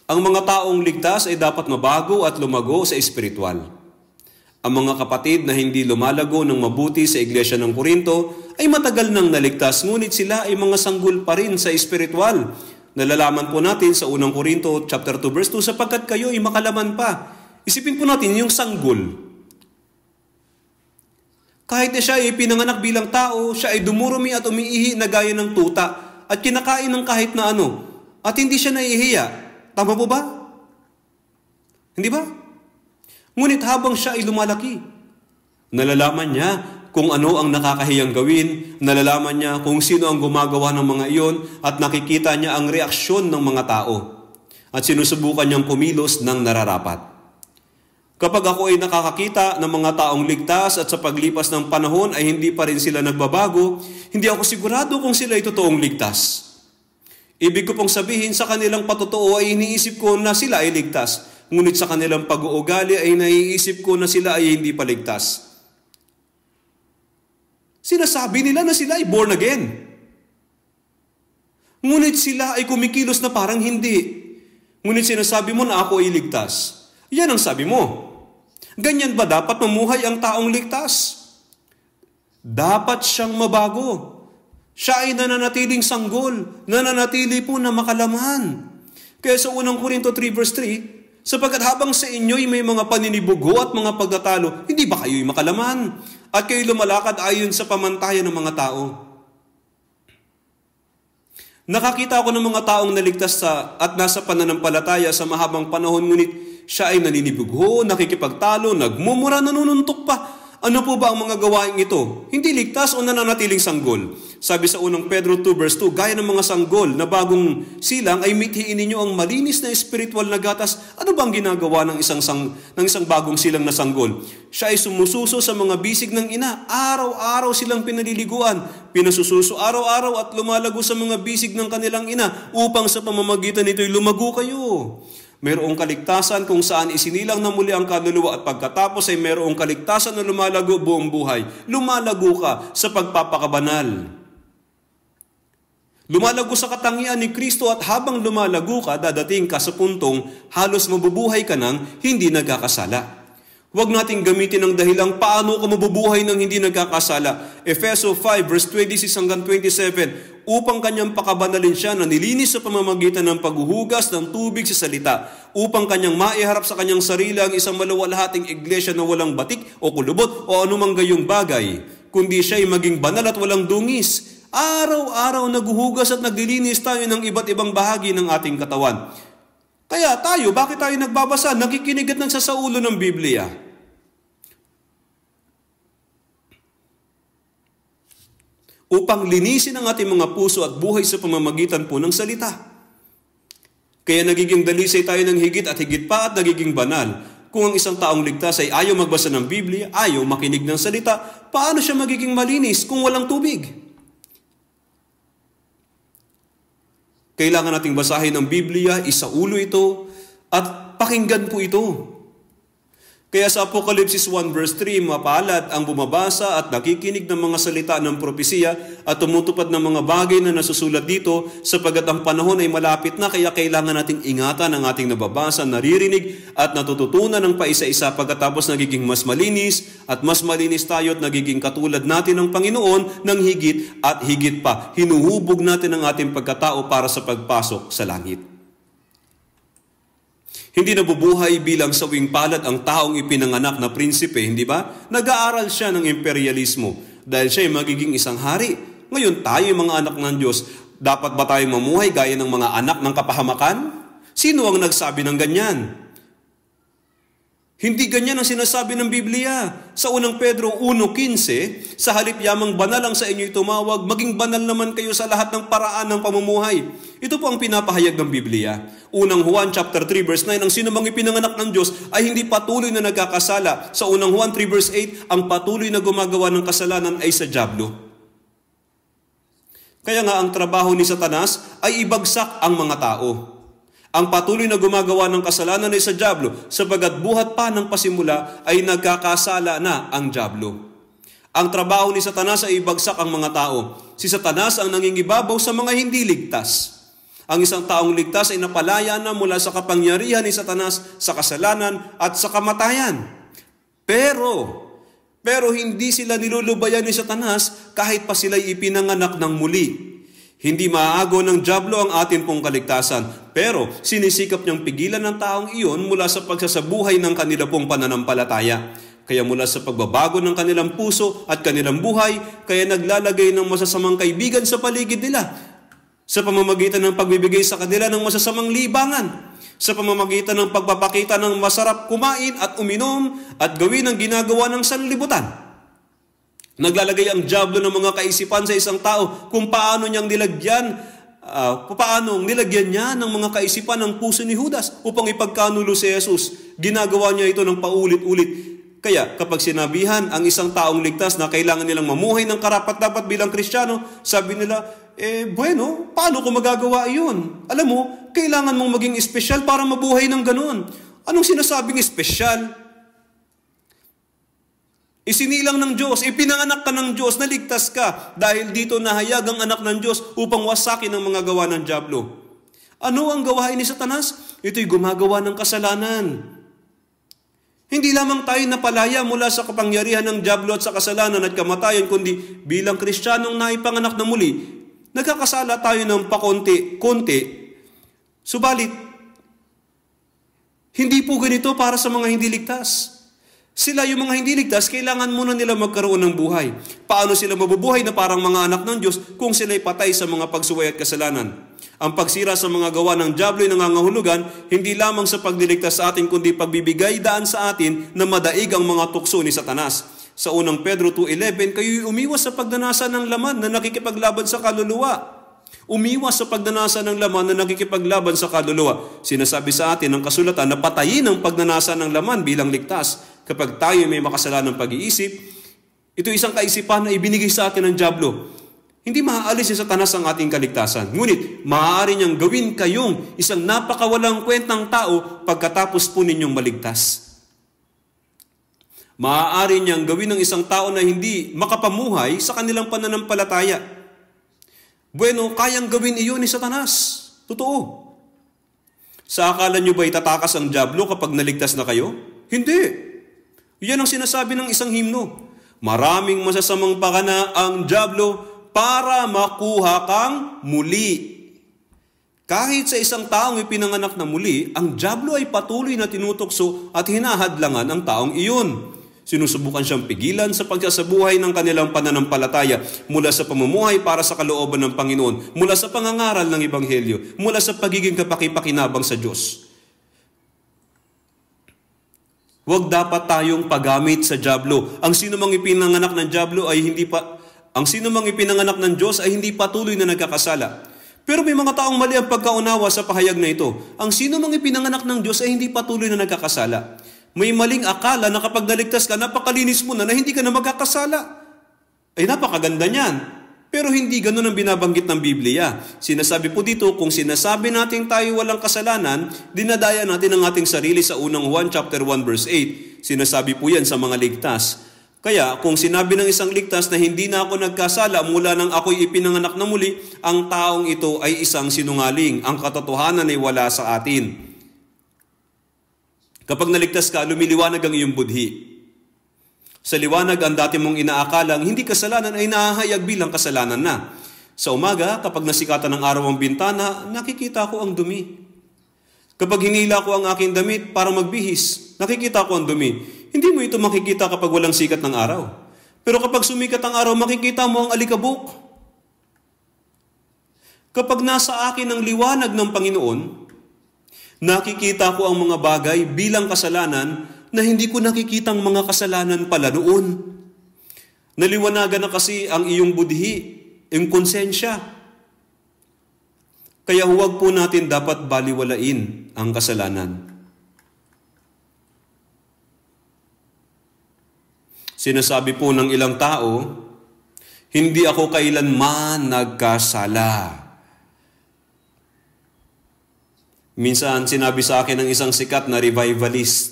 [SPEAKER 1] ang mga taong ligtas ay dapat mabago at lumago sa espiritual. Ang mga kapatid na hindi lumalago ng mabuti sa Iglesia ng Korinto ay matagal nang naligtas ngunit sila ay mga sanggol pa rin sa espiritual. Nalalaman po natin sa unang Korinto chapter 2 verse 2 sapagkat kayo ay makalaman pa. Isipin po natin yung sanggol. Kahit na siya ay pinanganak bilang tao, siya ay dumurumi at umiihi na gaya ng tuta at kinakain ng kahit na ano. At hindi siya naihiya. Tama po ba? Hindi ba? Ngunit habang siya ay lumalaki, nalalaman niya kung ano ang nakakahiyang gawin, nalalaman niya kung sino ang gumagawa ng mga iyon at nakikita niya ang reaksyon ng mga tao at sinusubukan niyang kumilos ng nararapat. Kapag ako ay nakakakita ng mga taong ligtas at sa paglipas ng panahon ay hindi pa rin sila nagbabago, hindi ako sigurado kung sila ay totoong ligtas. Ibig ko pong sabihin sa kanilang patotoo ay iniisip ko na sila ay ligtas. Ngunit sa kanilang pag-uugali ay naiisip ko na sila ay hindi paligtas. Sinasabi nila na sila ay born again. Ngunit sila ay kumikilos na parang hindi. Ngunit sinasabi mo na ako ay ligtas. Yan ang sabi mo. Ganyan ba dapat mamuhay ang taong ligtas? Dapat siyang mabago. Siya ay nananatiling sanggol, nananatili po na makalaman. Kaya sa unang Korinto 3 verse 3, Sapagkat habang sa inyo'y may mga paninibugo at mga pagtatalo, hindi ba kayo'y makalaman? At kayo'y lumalakad ayon sa pamantayan ng mga tao. Nakakita ako ng mga taong naligtas sa at nasa pananampalataya sa mahabang panahon, ngunit siya ay naninibugo, nakikipagtalo, nagmumura, nanununtok pa. Ano po ba ang mga gawain ito? Hindi ligtas o nananatiling sanggol. Sabi sa unang Pedro 2 verse 2, gaya ng mga sanggol na bagong silang ay mithiin ninyo ang malinis na espiritual na gatas. Ano bang ginagawa ng isang, sang, ng isang bagong silang na sanggol? Siya ay sumususo sa mga bisig ng ina. Araw-araw silang pinaliliguan. Pinasususo araw-araw at lumalago sa mga bisig ng kanilang ina upang sa pamamagitan nito ay lumago kayo. Mayroong kaligtasan kung saan isinilang na muli ang kaluluwa at pagkatapos ay mayroong kaligtasan na lumalago buong buhay. Lumalago ka sa pagpapakabanal. Lumalago sa katangian ni Kristo at habang lumalago ka, dadating ka sa puntong halos mabubuhay ka ng hindi nagkakasala. Huwag nating gamitin ang dahilang paano ka mabubuhay ng hindi nagkakasala. Efeso 5 verse 26 hanggang 27 upang kanyang pakabanalin siya na nilinis sa pamamagitan ng paghuhugas ng tubig sa salita upang kanyang maiharap sa kanyang sarili ang isang malawalhating iglesia na walang batik o kulubot o anumang gayong bagay kundi siya'y maging banal at walang dungis. Araw-araw naghuhugas at naglilinis tayo ng iba't ibang bahagi ng ating katawan. Kaya tayo, bakit tayo nagbabasa? Nakikinig at nagsasaulo ng Biblia. Upang linisin ang ating mga puso at buhay sa pamamagitan po ng salita. Kaya nagiging dalisay tayo ng higit at higit pa at nagiging banal. Kung ang isang taong ligtas ay ayaw magbasa ng Biblia, ayaw makinig ng salita, paano siya magiging malinis kung walang tubig? Kailangan nating basahin ang Biblia, isaulo ito, at pakinggan po ito. Kaya sa Apokalipsis 1 verse 3, mapalad ang bumabasa at nakikinig ng mga salita ng propesiya at tumutupad ng mga bagay na nasusulat dito sapagat ang panahon ay malapit na kaya kailangan nating ingatan ang ating nababasa, naririnig at natututunan ng paisa-isa pagkatapos nagiging mas malinis at mas malinis tayo at nagiging katulad natin ng Panginoon ng higit at higit pa. Hinuhubog natin ang ating pagkatao para sa pagpasok sa langit. Hindi nabubuhay bilang sawing palad ang taong ipinanganak na prinsipe, hindi ba? Nag-aaral siya ng imperialismo dahil siya ay magiging isang hari. Ngayon tayo mga anak ng Diyos, dapat ba tayong mamuhay gaya ng mga anak ng kapahamakan? Sino ang nagsabi ng ganyan? Hindi ganyan ang sinasabi ng Biblia. Sa unang Pedro 1.15, sa halip yamang banal ang sa inyo'y tumawag, maging banal naman kayo sa lahat ng paraan ng pamumuhay. Ito po ang pinapahayag ng Biblia. Unang Juan chapter 3 verse 9, ang sinumang ipinanganak ng Diyos ay hindi patuloy na nagkakasala. Sa unang Juan 3 verse 8, ang patuloy na gumagawa ng kasalanan ay sa Diablo. Kaya nga ang trabaho ni Satanas ay ibagsak ang mga tao. Ang patuloy na gumagawa ng kasalanan ay sa Diablo sapagat buhat pa ng pasimula ay nagkakasala na ang Diablo. Ang trabaho ni Satanas ay ibagsak ang mga tao. Si Satanas ang nangingibabaw sa mga hindi ligtas. Ang isang taong ligtas ay napalaya na mula sa kapangyarihan ni Satanas sa kasalanan at sa kamatayan. Pero pero hindi sila nilulubayan ni Satanas kahit pa sila'y ipinanganak ng muli. Hindi maaago ng Diablo ang atin pong kaligtasan pero sinisikap niyang pigilan ng taong iyon mula sa pagsasabuhay ng kanila pong pananampalataya. Kaya mula sa pagbabago ng kanilang puso at kanilang buhay, kaya naglalagay ng masasamang kaibigan sa paligid nila sa pamamagitan ng pagbibigay sa kanila ng masasamang libangan, sa pamamagitan ng pagpapakita ng masarap kumain at uminom at gawin ang ginagawa ng sanlibutan. Naglalagay ang Diablo ng mga kaisipan sa isang tao kung paano niyang nilagyan uh, paano nilagyan niya ng mga kaisipan ng puso ni Judas upang ipagkanulo si Jesus. Ginagawa niya ito ng paulit-ulit. Kaya kapag sinabihan ang isang taong ligtas na kailangan nilang mamuhay ng karapat-dapat bilang Kristiyano, sabi nila, eh bueno, paano ko magagawa iyon? Alam mo, kailangan mong maging espesyal para mabuhay ng ganoon. Anong sinasabing espesyal? Isinilang ng Diyos, ipinanganak ka ng Diyos, naligtas ka dahil dito nahayag ang anak ng Diyos upang wasakin ang mga gawa ng Diablo. Ano ang gawain ni Satanas? Ito'y gumagawa ng kasalanan. Hindi lamang tayo napalaya mula sa kapangyarihan ng Diablo at sa kasalanan at kamatayan, kundi bilang Kristiyanong naipanganak na muli, nagkakasala tayo ng pakonti-konti. Subalit, hindi po ganito para sa mga hindi ligtas. Sila yung mga hindi ligtas, kailangan muna nila magkaroon ng buhay. Paano sila mabubuhay na parang mga anak ng Diyos kung sila'y patay sa mga pagsuway at kasalanan? Ang pagsira sa mga gawa ng diablo ay nangangahulugan hindi lamang sa pagliligtas sa atin kundi pagbibigay daan sa atin na madaig ang mga tukso ni Satanas. Sa unang Pedro 2.11, kayo'y umiwas sa pagdanasa ng laman na nakikipaglaban sa kaluluwa. Umiwas sa pagdanasa ng laman na nakikipaglaban sa kaluluwa. Sinasabi sa atin ng kasulatan na patayin ang pagnanasa ng laman bilang ligtas kapag tayo may makasalanang pag-iisip, ito isang kaisipan na ibinigay sa atin ng Diablo. Hindi maaalis sa tanas ang ating kaligtasan. Ngunit, maaari niyang gawin kayong isang napakawalang kwentang tao pagkatapos po ninyong maligtas. Maaari niyang gawin ng isang tao na hindi makapamuhay sa kanilang pananampalataya. Bueno, kayang gawin iyon ni Satanas. Totoo. Sa akala niyo ba itatakas ang Diablo kapag naligtas na kayo? Hindi. Yan ang sinasabi ng isang himno. Maraming masasamang pakana ang Diablo para makuha kang muli. Kahit sa isang taong ipinanganak na muli, ang Diablo ay patuloy na tinutokso at hinahadlangan ang taong iyon. Sinusubukan siyang pigilan sa pagsasabuhay ng kanilang pananampalataya mula sa pamumuhay para sa kalooban ng Panginoon, mula sa pangangaral ng Ebanghelyo, mula sa pagiging kapakipakinabang sa Diyos. Huwag dapat tayong pagamit sa Diablo. Ang sino mang ipinanganak ng Diablo ay hindi pa ang sino mang ipinanganak ng Diyos ay hindi patuloy na nagkakasala. Pero may mga taong mali ang pagkaunawa sa pahayag na ito. Ang sino mang ipinanganak ng Diyos ay hindi patuloy na nagkakasala. May maling akala na kapag naligtas ka, napakalinis mo na na hindi ka na magkakasala. Ay napakaganda niyan. Pero hindi ganun ang binabanggit ng Biblia. Sinasabi po dito, kung sinasabi natin tayo walang kasalanan, dinadaya natin ang ating sarili sa unang Juan chapter 1 verse 8. Sinasabi po yan sa mga ligtas. Kaya kung sinabi ng isang ligtas na hindi na ako nagkasala mula nang ako'y ipinanganak na muli, ang taong ito ay isang sinungaling. Ang katotohanan ay wala sa atin. Kapag naligtas ka, lumiliwanag ang iyong budhi. Sa liwanag, ang dati mong inaakalang hindi kasalanan ay nahahayag bilang kasalanan na. Sa umaga, kapag nasikatan ng araw ang bintana, nakikita ko ang dumi. Kapag hinila ko ang aking damit para magbihis, nakikita ko ang dumi. Hindi mo ito makikita kapag walang sikat ng araw. Pero kapag sumikat ang araw, makikita mo ang alikabok. Kapag nasa akin ang liwanag ng Panginoon, nakikita ko ang mga bagay bilang kasalanan na hindi ko nakikitang mga kasalanan pala noon. Naliwanagan na kasi ang iyong budhi, ang konsensya. Kaya huwag po natin dapat baliwalain ang kasalanan. Sinasabi po ng ilang tao, hindi ako kailanman nagkasala. Minsan sinabi sa akin ng isang sikat na revivalist,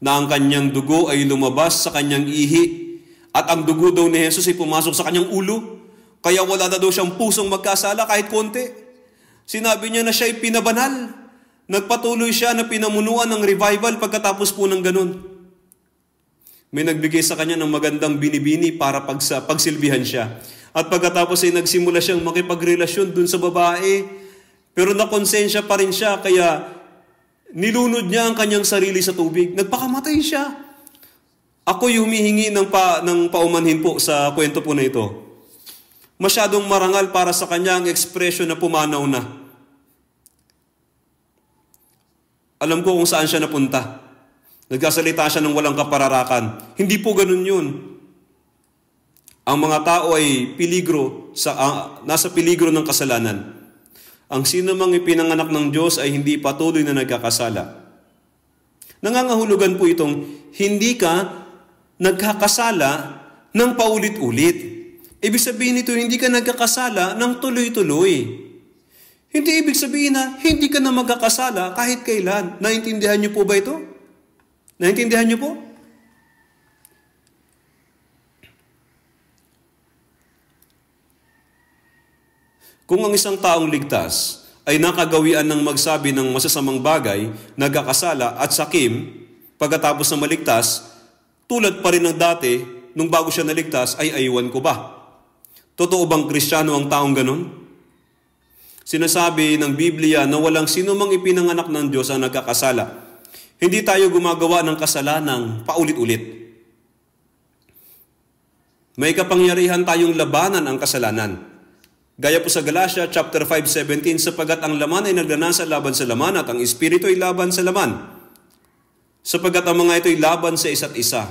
[SPEAKER 1] na ang kanyang dugo ay lumabas sa kanyang ihi at ang dugo daw ni Jesus ay pumasok sa kanyang ulo kaya wala na daw siyang pusong magkasala kahit konti. Sinabi niya na siya ay pinabanal. Nagpatuloy siya na pinamunuan ng revival pagkatapos po ng ganun. May nagbigay sa kanya ng magandang binibini para pagsa, pagsilbihan siya. At pagkatapos ay nagsimula siyang makipagrelasyon dun sa babae, pero nakonsensya pa rin siya, kaya Nilunod niya ang kanyang sarili sa tubig. Nagpakamatay siya. Ako humihingi ng, pa, ng paumanhin po sa kwento po na ito. Masyadong marangal para sa kanyang ekspresyon na pumanaw na. Alam ko kung saan siya napunta. Nagkasalita siya ng walang kapararakan. Hindi po ganun yun. Ang mga tao ay piligro sa uh, nasa piligro ng kasalanan. Ang sinumang ipinanganak ng Diyos ay hindi patuloy na nagkakasala. Nangangahulugan po itong hindi ka nagkakasala ng paulit-ulit. Ibig sabihin nito, hindi ka nagkakasala ng tuloy-tuloy. Hindi ibig sabihin na hindi ka na magkakasala kahit kailan. Naintindihan niyo po ba ito? Naintindihan niyo po? Kung ang isang taong ligtas ay nakagawian ng magsabi ng masasamang bagay, nagkakasala at sakim, pagkatapos na maligtas, tulad pa rin ng dati, nung bago siya naligtas, ay aywan ko ba? Totoo bang kristyano ang taong ganun? Sinasabi ng Biblia na walang sino mang ipinanganak ng Diyos ang nagkakasala. Hindi tayo gumagawa ng kasalanang paulit-ulit. May kapangyarihan tayong labanan ang kasalanan. Gaya po sa Galatia chapter 5:17 sapagat ang laman ay nagnanasa laban sa laman at ang espiritu ay laban sa laman. Sapagat ang mga ito ay laban sa isa't isa.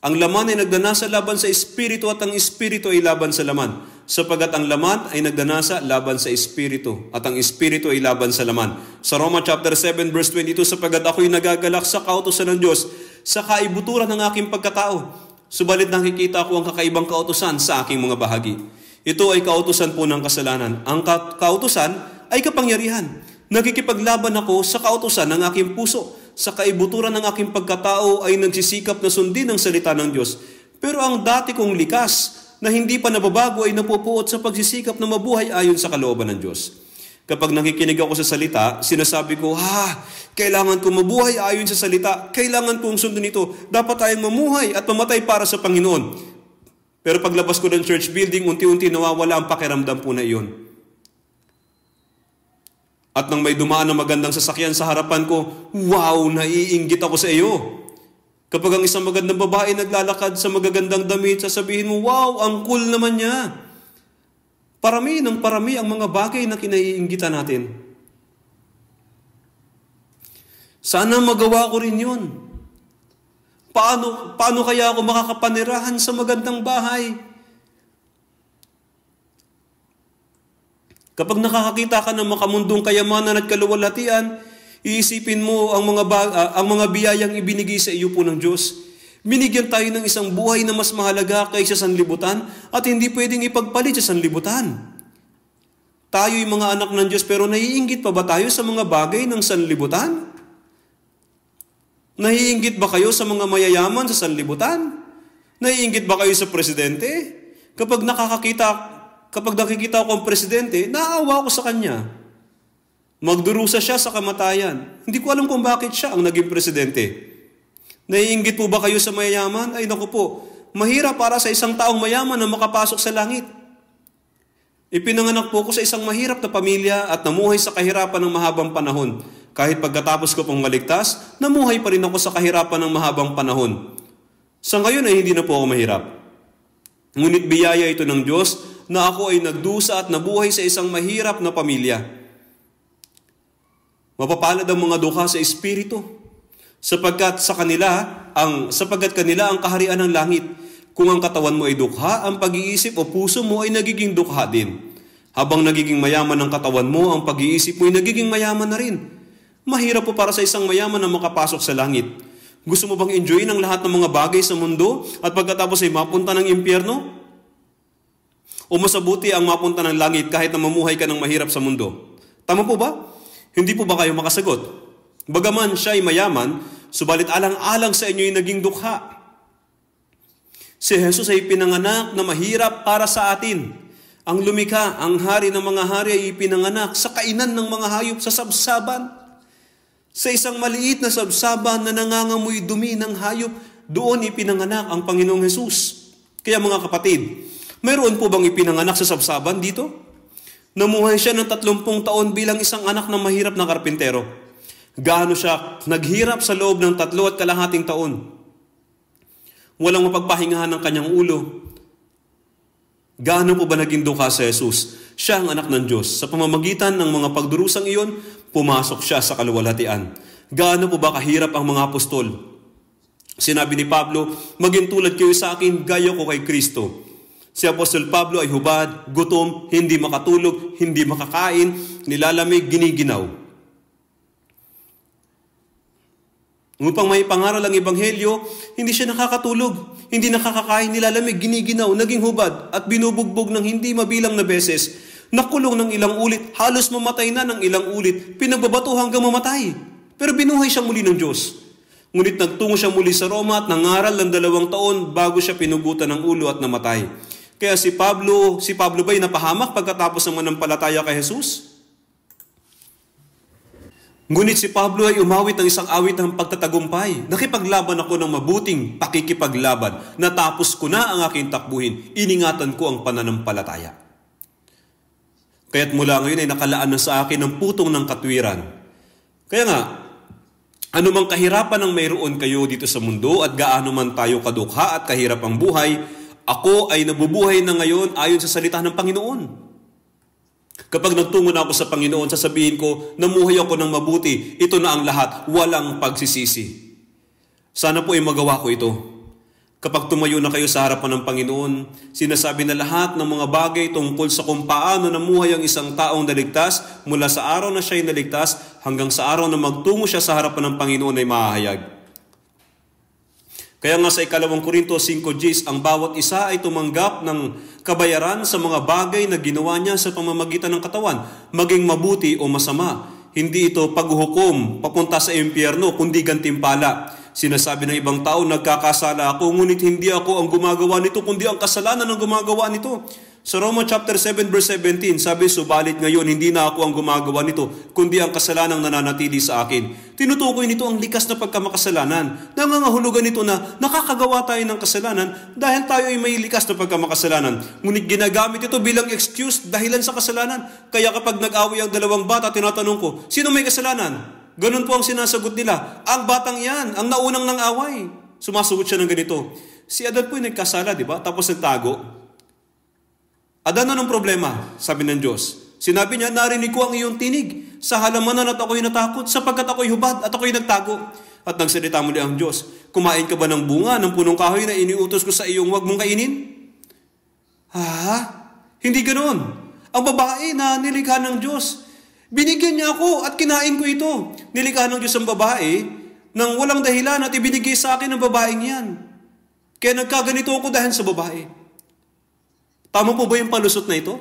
[SPEAKER 1] Ang laman ay nagdanasa laban sa espiritu at ang espiritu ay laban sa laman. Sapagat ang laman ay nagdanasa laban sa espiritu at ang espiritu ay laban sa laman. Sa Roma chapter 7 verse 22 sapagat ako'y nagagalak sa kautosan ng Diyos sa kaibuturan ng aking pagkatao. Subalit nakikita ko ang kakaibang kautosan sa aking mga bahagi. Ito ay kautusan po ng kasalanan. Ang ka kautusan ay kapangyarihan. Nagkikipaglaban ako sa kautusan ng aking puso. Sa kaibuturan ng aking pagkatao ay nagsisikap na sundin ang salita ng Diyos. Pero ang dati kong likas na hindi pa nababago ay napupuot sa pagsisikap na mabuhay ayon sa kalooban ng Diyos. Kapag nakikinig ako sa salita, sinasabi ko, ha, ah, kailangan kong mabuhay ayon sa salita. Kailangan kong sundin ito. Dapat tayong mamuhay at mamatay para sa Panginoon. Pero paglabas ko ng church building, unti-unti nawawala ang pakiramdam po na iyon. At nang may dumaan ng magandang sasakyan sa harapan ko, wow, naiinggit ako sa iyo. Kapag ang isang magandang babae naglalakad sa magagandang damit, sasabihin mo, wow, ang cool naman niya. Parami ng parami ang mga bagay na kinaiinggitan natin. Sana magawa ko rin yun. Paano, paano kaya ako makakapanirahan sa magandang bahay? Kapag nakakakita ka ng makamundong kayamanan at kaluwalhatian, iisipin mo ang mga, ba, uh, ang mga biyayang ibinigay sa iyo po ng Diyos. Binigyan tayo ng isang buhay na mas mahalaga kaysa sanlibutan at hindi pwedeng ipagpalit sa sanlibutan. Tayo'y mga anak ng Diyos pero naiingit pa ba tayo sa mga bagay ng sanlibutan? Naiinggit ba kayo sa mga mayayaman sa sanlibutan? Naiinggit ba kayo sa presidente? Kapag nakakakita, kapag nakikita ko ang presidente, naawa ako sa kanya. Magdurusa siya sa kamatayan. Hindi ko alam kung bakit siya ang naging presidente. Naiinggit po ba kayo sa mayayaman? Ay naku po, mahirap para sa isang taong mayaman na makapasok sa langit. Ipinanganak po ko sa isang mahirap na pamilya at namuhay sa kahirapan ng mahabang panahon. Kahit pagkatapos ko pong maligtas, namuhay pa rin ako sa kahirapan ng mahabang panahon. Sa ngayon ay hindi na po ako mahirap. Ngunit biyaya ito ng Diyos na ako ay nagdusa at nabuhay sa isang mahirap na pamilya. Mapapalad ang mga duka sa espiritu sapagkat sa kanila ang sapagkat kanila ang kaharian ng langit. Kung ang katawan mo ay dukha, ang pag-iisip o puso mo ay nagiging dukha din. Habang nagiging mayaman ang katawan mo, ang pag-iisip mo ay nagiging mayaman na rin. Mahirap po para sa isang mayaman na makapasok sa langit. Gusto mo bang enjoy ang lahat ng mga bagay sa mundo at pagkatapos ay mapunta ng impyerno? O masabuti ang mapunta ng langit kahit na mamuhay ka ng mahirap sa mundo? Tama po ba? Hindi po ba kayo makasagot? Bagaman siya ay mayaman, subalit alang-alang sa inyo ay naging dukha. Si Jesus ay pinanganak na mahirap para sa atin. Ang lumika, ang hari ng mga hari ay ipinanganak sa kainan ng mga hayop sa sabsaban. Sa isang maliit na sabsaba na nangangamoy dumi ng hayop, doon ipinanganak ang Panginoong Hesus. Kaya mga kapatid, mayroon po bang ipinanganak sa sabsaban dito? Namuhay siya ng 30 taon bilang isang anak na mahirap na karpintero. Gaano siya naghirap sa loob ng tatlo at kalahating taon. Walang mapagpahingahan ng kanyang ulo. Gaano po ba naging duka sa Jesus? Siya ang anak ng Diyos. Sa pamamagitan ng mga pagdurusang iyon, pumasok siya sa kaluwalhatian. Gaano po ba kahirap ang mga apostol? Sinabi ni Pablo, maging tulad kayo sa akin, gayo ko kay Kristo. Si Apostol Pablo ay hubad, gutom, hindi makatulog, hindi makakain, nilalamig, giniginaw. Upang may pangaral ang Ebanghelyo, hindi siya nakakatulog, hindi nakakakain, nilalamig, giniginaw, naging hubad, at binubugbog ng hindi mabilang na beses Nakulong ng ilang ulit, halos mamatay na ng ilang ulit, pinagbabato hanggang mamatay. Pero binuhay siya muli ng Diyos. Ngunit nagtungo siya muli sa Roma at nangaral ng dalawang taon bago siya pinugutan ng ulo at namatay. Kaya si Pablo, si Pablo ba'y napahamak pagkatapos ng manampalataya kay Jesus? Ngunit si Pablo ay umawit ng isang awit ng pagtatagumpay. Nakipaglaban ako ng mabuting pakikipaglaban. Natapos ko na ang aking takbuhin. Iningatan ko ang pananampalataya. Kaya't mula ngayon ay nakalaan na sa akin ang putong ng katwiran. Kaya nga, anumang kahirapan ang mayroon kayo dito sa mundo at gaano man tayo kadukha at kahirap ang buhay, ako ay nabubuhay na ngayon ayon sa salita ng Panginoon. Kapag nagtungo na ako sa Panginoon, sasabihin ko, namuhay ako ng mabuti. Ito na ang lahat. Walang pagsisisi. Sana po ay magawa ko ito. Kapag tumayo na kayo sa harapan ng Panginoon, sinasabi na lahat ng mga bagay tungkol sa kung paano namuhay ang isang taong naligtas mula sa araw na siya'y naligtas hanggang sa araw na magtungo siya sa harapan ng Panginoon ay mahahayag. Kaya nga sa ikalawang Korinto 5.10, ang bawat isa ay tumanggap ng kabayaran sa mga bagay na ginawa niya sa pamamagitan ng katawan, maging mabuti o masama. Hindi ito paghuhukom papunta sa impyerno, kundi gantimpala. Sinasabi ng ibang tao, nagkakasala ako, ngunit hindi ako ang gumagawa nito, kundi ang kasalanan ang gumagawa nito. Sa Roma chapter 7 verse 17, sabi, Subalit ngayon, hindi na ako ang gumagawa nito, kundi ang kasalanan ang nananatili sa akin. Tinutukoy nito ang likas na pagkamakasalanan. Nangangahulugan nito na nakakagawa tayo ng kasalanan dahil tayo ay may likas na pagkamakasalanan. Ngunit ginagamit ito bilang excuse dahilan sa kasalanan. Kaya kapag nag-away ang dalawang bata, tinatanong ko, sino may kasalanan? Ganun po ang sinasagot nila. Ang batang yan, ang naunang ng away. Sumasagot siya ng ganito. Si Adan po yung nagkasala, di ba? Tapos nagtago. Adan, anong problema? Sabi ng Diyos. Sinabi niya, narinig ko ang iyong tinig sa halamanan at ako'y natakot sapagkat ako'y hubad at ako'y nagtago. At nagsalita muli ang Diyos, kumain ka ba ng bunga ng punong kahoy na iniutos ko sa iyong wag mong kainin? Ha? Hindi ganoon. Ang babae na nilikha ng Diyos, Binigyan niya ako at kinain ko ito. Nilikha ng Diyos ang babae nang walang dahilan at ibinigay sa akin ang babaeng yan. Kaya nagkaganito ako dahil sa babae. Tama po ba yung palusot na ito?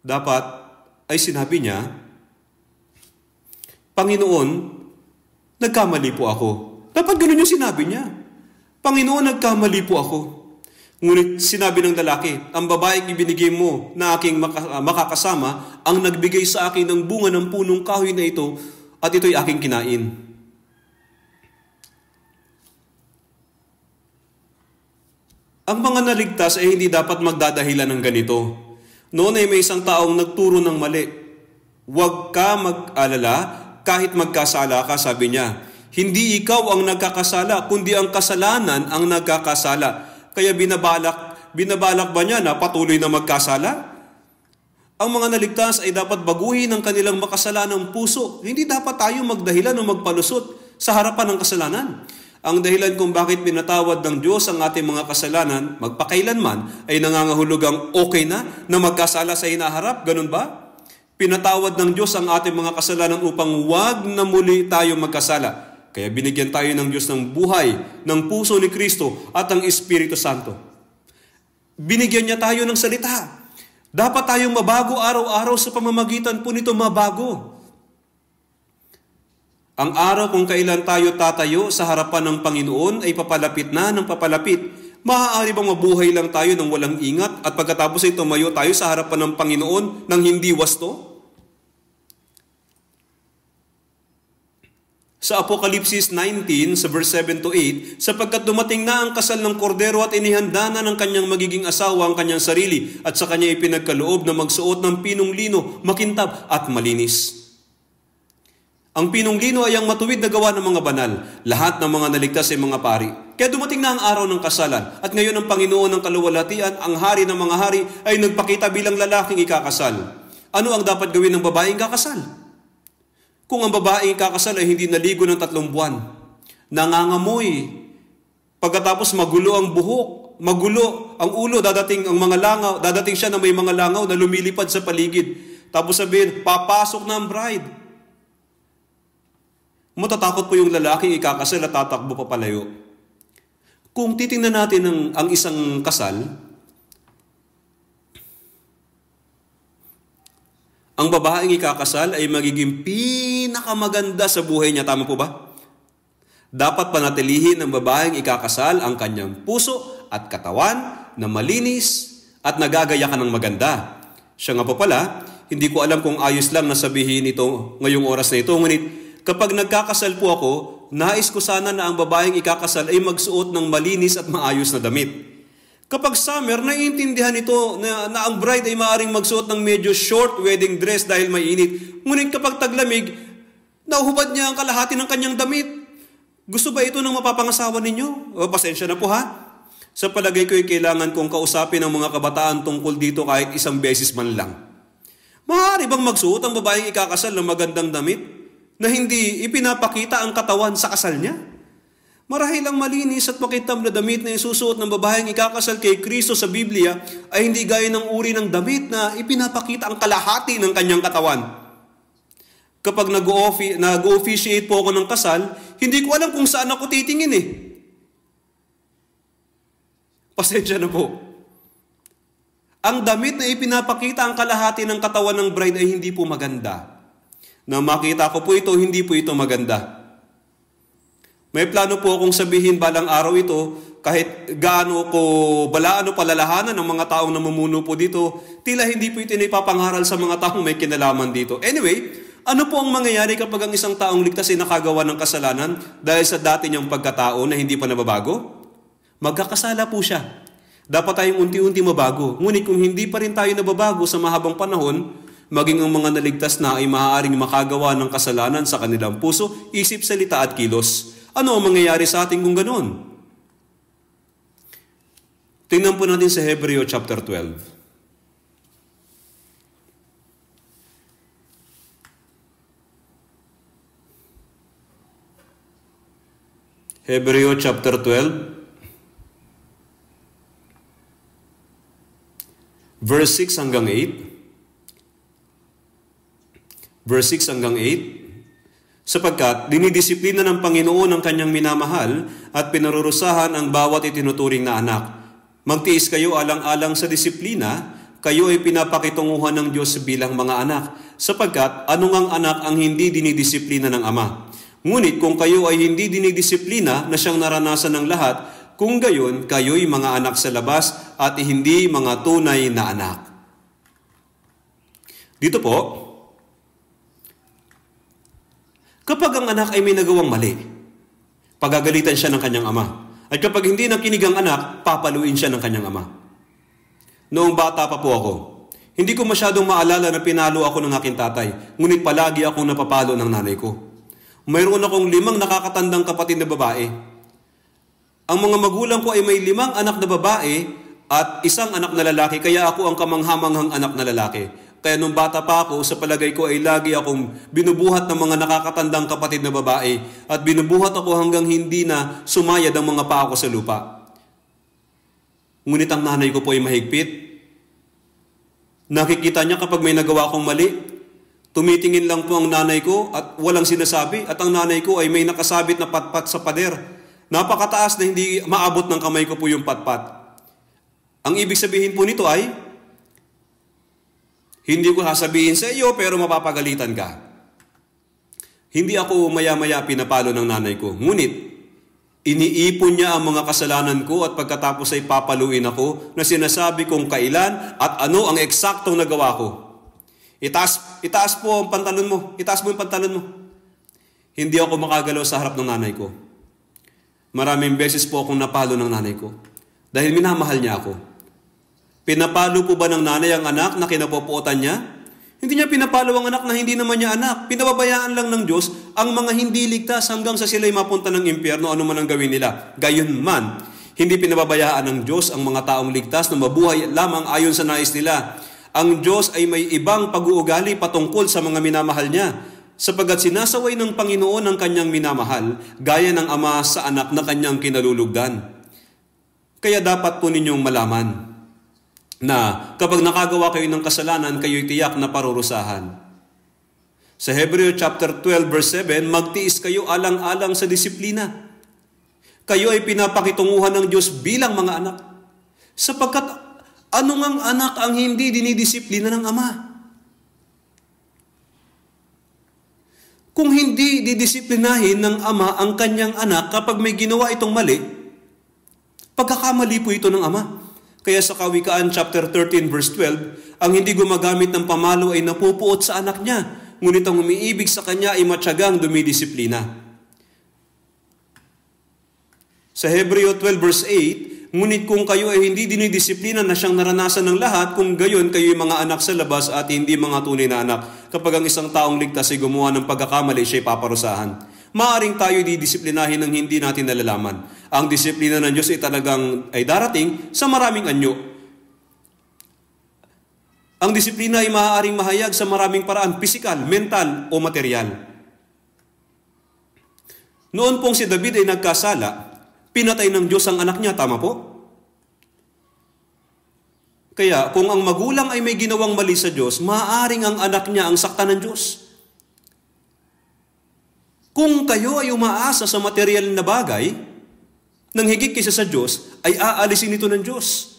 [SPEAKER 1] Dapat ay sinabi niya, Panginoon, nagkamali po ako. Dapat ganun yung sinabi niya. Panginoon, nagkamali po ako. Ngunit sinabi ng lalaki, ang babaeng ibinigay mo na aking ah, makakasama ang nagbigay sa akin ng bunga ng punong kahoy na ito at ito'y aking kinain. Ang mga naligtas ay hindi dapat magdadahilan ng ganito. Noon ay may isang taong nagturo ng mali. Huwag ka mag-alala kahit magkasala ka, sabi niya. Hindi ikaw ang nagkakasala, kundi ang kasalanan ang nagkakasala. Kaya binabalak, binabalak ba niya na patuloy na magkasala? Ang mga naligtas ay dapat baguhin ang kanilang makasalanang puso. Hindi dapat tayo magdahilan o magpalusot sa harapan ng kasalanan. Ang dahilan kung bakit pinatawad ng Diyos ang ating mga kasalanan, magpakailanman, ay nangangahulugang okay na na magkasala sa hinaharap. Ganun ba? Pinatawad ng Diyos ang ating mga kasalanan upang wag na muli tayo magkasala. Kaya binigyan tayo ng Diyos ng buhay, ng puso ni Kristo at ng Espiritu Santo. Binigyan niya tayo ng salita. Dapat tayong mabago araw-araw sa pamamagitan po nito mabago. Ang araw kung kailan tayo tatayo sa harapan ng Panginoon ay papalapit na ng papalapit. Maaari bang mabuhay lang tayo ng walang ingat at pagkatapos ay tumayo tayo sa harapan ng Panginoon ng hindi wasto? sa Apokalipsis 19 sa verse 7 to 8, sapagkat dumating na ang kasal ng kordero at inihanda na ng kanyang magiging asawa ang kanyang sarili at sa kanya ipinagkaloob na magsuot ng pinong lino, makintab at malinis. Ang pinong lino ay ang matuwid na gawa ng mga banal. Lahat ng mga naligtas ay mga pari. Kaya dumating na ang araw ng kasalan at ngayon ang Panginoon ng kaluwalhatian, ang hari ng mga hari ay nagpakita bilang lalaking ikakasal. Ano ang dapat gawin ng babaeng kakasal? Kung ang babaeng kakasal ay hindi naligo ng tatlong buwan, nangangamoy, pagkatapos magulo ang buhok, magulo ang ulo, dadating ang mga langaw, dadating siya na may mga langaw na lumilipad sa paligid. Tapos sabihin, papasok na ang bride. Matatakot po yung lalaking ikakasal at tatakbo papalayo. Kung titingnan natin ang, ang isang kasal, ang babaeng ikakasal ay magiging pinakamaganda sa buhay niya. Tama po ba? Dapat panatilihin ng babaeng ikakasal ang kanyang puso at katawan na malinis at nagagaya ka ng maganda. Siya nga po pala, hindi ko alam kung ayos lang na sabihin ito ngayong oras na ito. Ngunit kapag nagkakasal po ako, nais ko sana na ang babaeng ikakasal ay magsuot ng malinis at maayos na damit. Kapag summer, naiintindihan ito na, na ang bride ay maaaring magsuot ng medyo short wedding dress dahil may init. Ngunit kapag taglamig, nauhubad niya ang kalahati ng kanyang damit. Gusto ba ito ng mapapangasawa ninyo? O, pasensya na po ha. Sa palagay ko ay kailangan kong kausapin ang mga kabataan tungkol dito kahit isang beses man lang. Maaari bang magsuot ang babaeng ikakasal ng magandang damit na hindi ipinapakita ang katawan sa kasal niya? Marahil ang malinis at makitab na damit na isusuot ng babaeng ikakasal kay Kristo sa Biblia ay hindi gaya ng uri ng damit na ipinapakita ang kalahati ng kanyang katawan. Kapag nag-officiate po ako ng kasal, hindi ko alam kung saan ako titingin eh. Pasensya na po. Ang damit na ipinapakita ang kalahati ng katawan ng bride ay hindi po maganda. Na makita ko po ito, hindi po ito maganda. May plano po akong sabihin balang araw ito kahit gaano ko balaano palalahanan ng mga taong namumuno po dito, tila hindi po ito ipapangaral sa mga taong may kinalaman dito. Anyway, ano po ang mangyayari kapag ang isang taong ligtas ay nakagawa ng kasalanan dahil sa dati niyang pagkatao na hindi pa nababago? Magkakasala po siya. Dapat tayong unti-unti mabago. Ngunit kung hindi pa rin tayo nababago sa mahabang panahon, maging ang mga naligtas na ay maaaring makagawa ng kasalanan sa kanilang puso, isip, salita at kilos ano ang mangyayari sa atin kung ganun? Tingnan po natin sa Hebreo chapter 12. Hebreo chapter 12 verse 6 hanggang 8 verse 6 hanggang 8 sapagkat dinidisiplina ng Panginoon ang kanyang minamahal at pinarurusahan ang bawat itinuturing na anak. Magtiis kayo alang-alang sa disiplina, kayo ay pinapakitunguhan ng Diyos bilang mga anak, sapagkat anong ang anak ang hindi dinidisiplina ng Ama. Ngunit kung kayo ay hindi dinidisiplina na siyang naranasan ng lahat, kung gayon, kayo'y mga anak sa labas at hindi mga tunay na anak. Dito po, kapag ang anak ay may nagawang mali. Pagagalitan siya ng kanyang ama. At kapag hindi nakinig ang anak, papaluin siya ng kanyang ama. Noong bata pa po ako, hindi ko masyadong maalala na pinalo ako ng aking tatay, ngunit palagi akong napapalo ng nanay ko. Mayroon akong limang nakakatandang kapatid na babae. Ang mga magulang ko ay may limang anak na babae at isang anak na lalaki, kaya ako ang kamanghamanghang anak na lalaki. Kaya nung bata pa ako, sa palagay ko ay lagi akong binubuhat ng mga nakakatandang kapatid na babae at binubuhat ako hanggang hindi na sumayad ang mga paa ko sa lupa. Ngunit ang nanay ko po ay mahigpit. Nakikita niya kapag may nagawa akong mali, tumitingin lang po ang nanay ko at walang sinasabi at ang nanay ko ay may nakasabit na patpat sa pader. Napakataas na hindi maabot ng kamay ko po yung patpat. Ang ibig sabihin po nito ay, hindi ko sasabihin sa iyo pero mapapagalitan ka. Hindi ako maya-maya pinapalo ng nanay ko. Ngunit, iniipon niya ang mga kasalanan ko at pagkatapos ay papaluin ako na sinasabi kong kailan at ano ang eksaktong nagawa ko. Itaas, itaas po ang pantalon mo. Itaas mo yung pantalon mo. Hindi ako makagalaw sa harap ng nanay ko. Maraming beses po akong napalo ng nanay ko dahil minamahal niya ako. Pinapalo po ba ng nanay ang anak na kinapopuotan niya? Hindi niya pinapalo ang anak na hindi naman niya anak. Pinababayaan lang ng Diyos ang mga hindi ligtas hanggang sa sila'y mapunta ng impyerno anuman ang gawin nila. man, hindi pinababayaan ng Diyos ang mga taong ligtas na mabuhay lamang ayon sa nais nila. Ang Diyos ay may ibang pag-uugali patungkol sa mga minamahal niya sapagat sinasaway ng Panginoon ang kanyang minamahal gaya ng ama sa anak na kanyang kinalulugdan. Kaya dapat po ninyong malaman na kapag nakagawa kayo ng kasalanan, kayo'y tiyak na parurusahan. Sa Hebreo chapter 12 verse 7, magtiis kayo alang-alang sa disiplina. Kayo ay pinapakitunguhan ng Diyos bilang mga anak. Sapagkat ano ngang anak ang hindi dinidisiplina ng ama? Kung hindi didisiplinahin ng ama ang kanyang anak kapag may ginawa itong mali, pagkakamali po ito ng ama. Kaya sa Kawikaan chapter 13 verse 12, ang hindi gumagamit ng pamalo ay napupuot sa anak niya, ngunit ang umiibig sa kanya ay matyagang dumidisiplina. Sa Hebreo 12 verse 8, ngunit kung kayo ay hindi dinidisiplina na siyang naranasan ng lahat, kung gayon kayo ay mga anak sa labas at hindi mga tunay na anak, kapag ang isang taong ligtas ay gumawa ng pagkakamali, siya ay paparusahan maaring tayo didisiplinahin ng hindi natin nalalaman. Ang disiplina ng Diyos ay talagang ay darating sa maraming anyo ang disiplina ay maaaring mahayag sa maraming paraan, pisikal, mental o material. Noon pong si David ay nagkasala, pinatay ng Diyos ang anak niya, tama po? Kaya kung ang magulang ay may ginawang mali sa Diyos, maaaring ang anak niya ang sakta ng Diyos. Kung kayo ay umaasa sa material na bagay, nang higit kaysa sa Diyos, ay aalisin ito ng Diyos.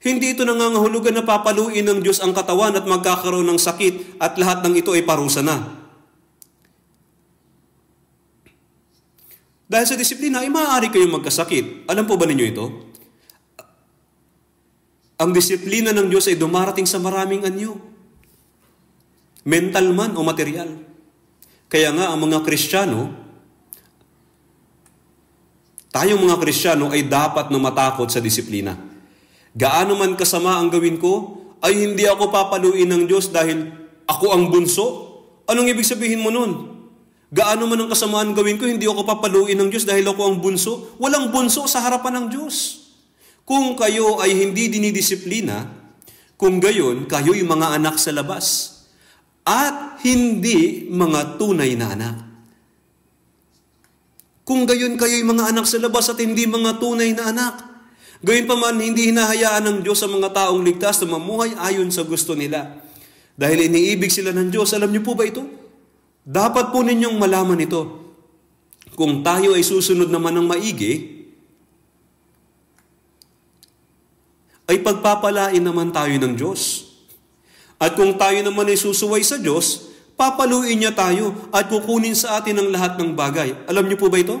[SPEAKER 1] Hindi ito nangangahulugan na papaluin ng Diyos ang katawan at magkakaroon ng sakit at lahat ng ito ay parusa na. Dahil sa disiplina, ay maaari kayong magkasakit. Alam po ba ninyo ito? Ang disiplina ng Diyos ay dumarating sa maraming anyo. Mental man o material. Kaya nga ang mga Kristiyano, tayong mga Kristiyano ay dapat na matakot sa disiplina. Gaano man kasama ang gawin ko, ay hindi ako papaluin ng Diyos dahil ako ang bunso. Anong ibig sabihin mo nun? Gaano man ang kasamaan gawin ko, hindi ako papaluin ng Diyos dahil ako ang bunso. Walang bunso sa harapan ng Diyos. Kung kayo ay hindi dinidisiplina, kung gayon, kayo'y mga anak sa labas at hindi mga tunay na anak. Kung gayon kayo'y mga anak sa labas at hindi mga tunay na anak, gayon pa man hindi hinahayaan ng Diyos ang mga taong ligtas na mamuhay ayon sa gusto nila. Dahil iniibig sila ng Diyos, alam niyo po ba ito? Dapat po ninyong malaman ito. Kung tayo ay susunod naman ng maigi, ay pagpapalain naman tayo ng Diyos. At kung tayo naman ay susuway sa Diyos, papaluin niya tayo at kukunin sa atin ang lahat ng bagay. Alam niyo po ba ito?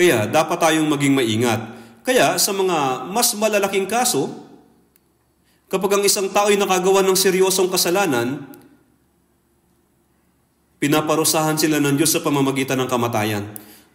[SPEAKER 1] Kaya dapat tayong maging maingat. Kaya sa mga mas malalaking kaso, kapag ang isang tao ay nakagawa ng seryosong kasalanan, pinaparusahan sila ng Diyos sa pamamagitan ng kamatayan.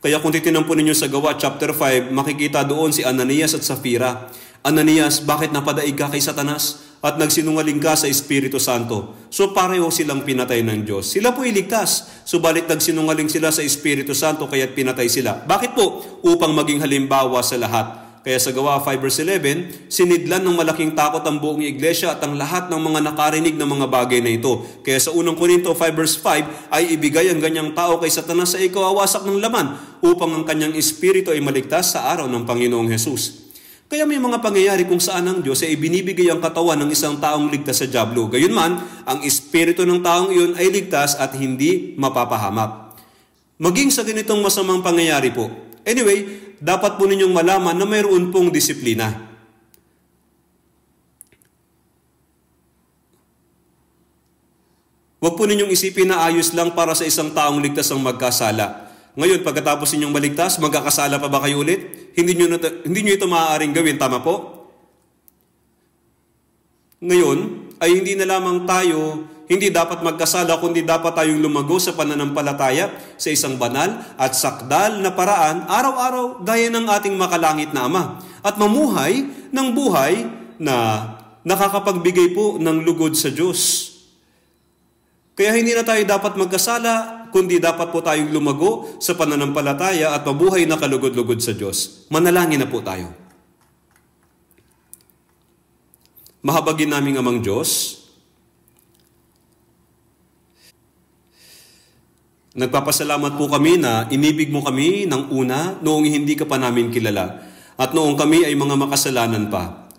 [SPEAKER 1] Kaya kung po ninyo sa gawa, chapter 5, makikita doon si Ananias at Safira. Ananias, bakit napadaig ka kay Satanas at nagsinungaling ka sa Espiritu Santo? So pareho silang pinatay ng Diyos. Sila po iligtas, subalit nagsinungaling sila sa Espiritu Santo kaya't pinatay sila. Bakit po? Upang maging halimbawa sa lahat. Kaya sa Gawa 5 verse 11, sinidlan ng malaking takot ang buong iglesia at ang lahat ng mga nakarinig ng mga bagay na ito. Kaya sa unang Korinto 5 verse 5, ay ibigay ang ganyang tao kay Satanas sa ikawawasak ng laman upang ang kanyang espiritu ay maligtas sa araw ng Panginoong Hesus. Kaya may mga pangyayari kung saan ang Diyos ay ibinibigay ang katawan ng isang taong ligtas sa Diablo. Gayunman, ang espiritu ng taong iyon ay ligtas at hindi mapapahamak. Maging sa ganitong masamang pangyayari po. Anyway, dapat po ninyong malaman na mayroon pong disiplina. Huwag po ninyong isipin na ayos lang para sa isang taong ligtas ang magkasala. Ngayon, pagkatapos ninyong maligtas, magkakasala pa ba kayo ulit? Hindi nyo, nata- hindi nyo ito maaaring gawin, tama po? Ngayon, ay hindi na lamang tayo, hindi dapat magkasala, kundi dapat tayong lumago sa pananampalataya sa isang banal at sakdal na paraan, araw-araw gaya ng ating makalangit na Ama, at mamuhay ng buhay na nakakapagbigay po ng lugod sa Diyos. Kaya hindi na tayo dapat magkasala kundi dapat po tayong lumago sa pananampalataya at mabuhay na kalugod-lugod sa Diyos. Manalangin na po tayo. Mahabagin naming amang Diyos, Nagpapasalamat po kami na inibig mo kami ng una noong hindi ka pa namin kilala at noong kami ay mga makasalanan pa.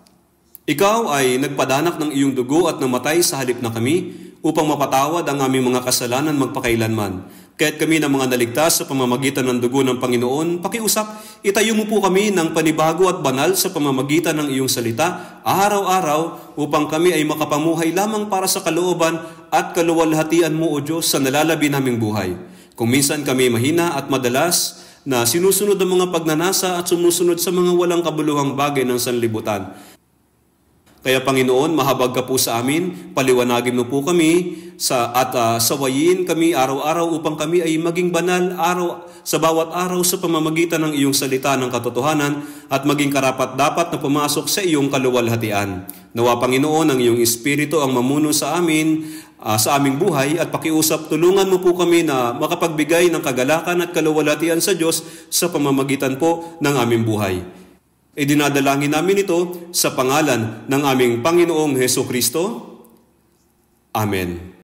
[SPEAKER 1] Ikaw ay nagpadanak ng iyong dugo at namatay sa halip na kami upang mapatawad ang aming mga kasalanan magpakailanman. Kahit kami ng mga naligtas sa pamamagitan ng dugo ng Panginoon, pakiusap, itayo mo po kami ng panibago at banal sa pamamagitan ng iyong salita araw-araw upang kami ay makapamuhay lamang para sa kalooban at kaluwalhatian mo, O Diyos, sa nalalabi naming buhay. Kung minsan kami mahina at madalas na sinusunod ang mga pagnanasa at sumusunod sa mga walang kabuluhang bagay ng sanlibutan, kaya Panginoon, mahabag ka po sa amin, paliwanagin mo po kami sa, at uh, sawayin kami araw-araw upang kami ay maging banal araw sa bawat araw sa pamamagitan ng iyong salita ng katotohanan at maging karapat-dapat na pumasok sa iyong kaluwalhatian. Nawa Panginoon, ang iyong Espiritu ang mamuno sa amin, uh, sa aming buhay at pakiusap, tulungan mo po kami na makapagbigay ng kagalakan at kaluwalhatian sa Diyos sa pamamagitan po ng aming buhay. Idinadalangin namin ito sa pangalan ng aming Panginoong Heso Kristo. Amen.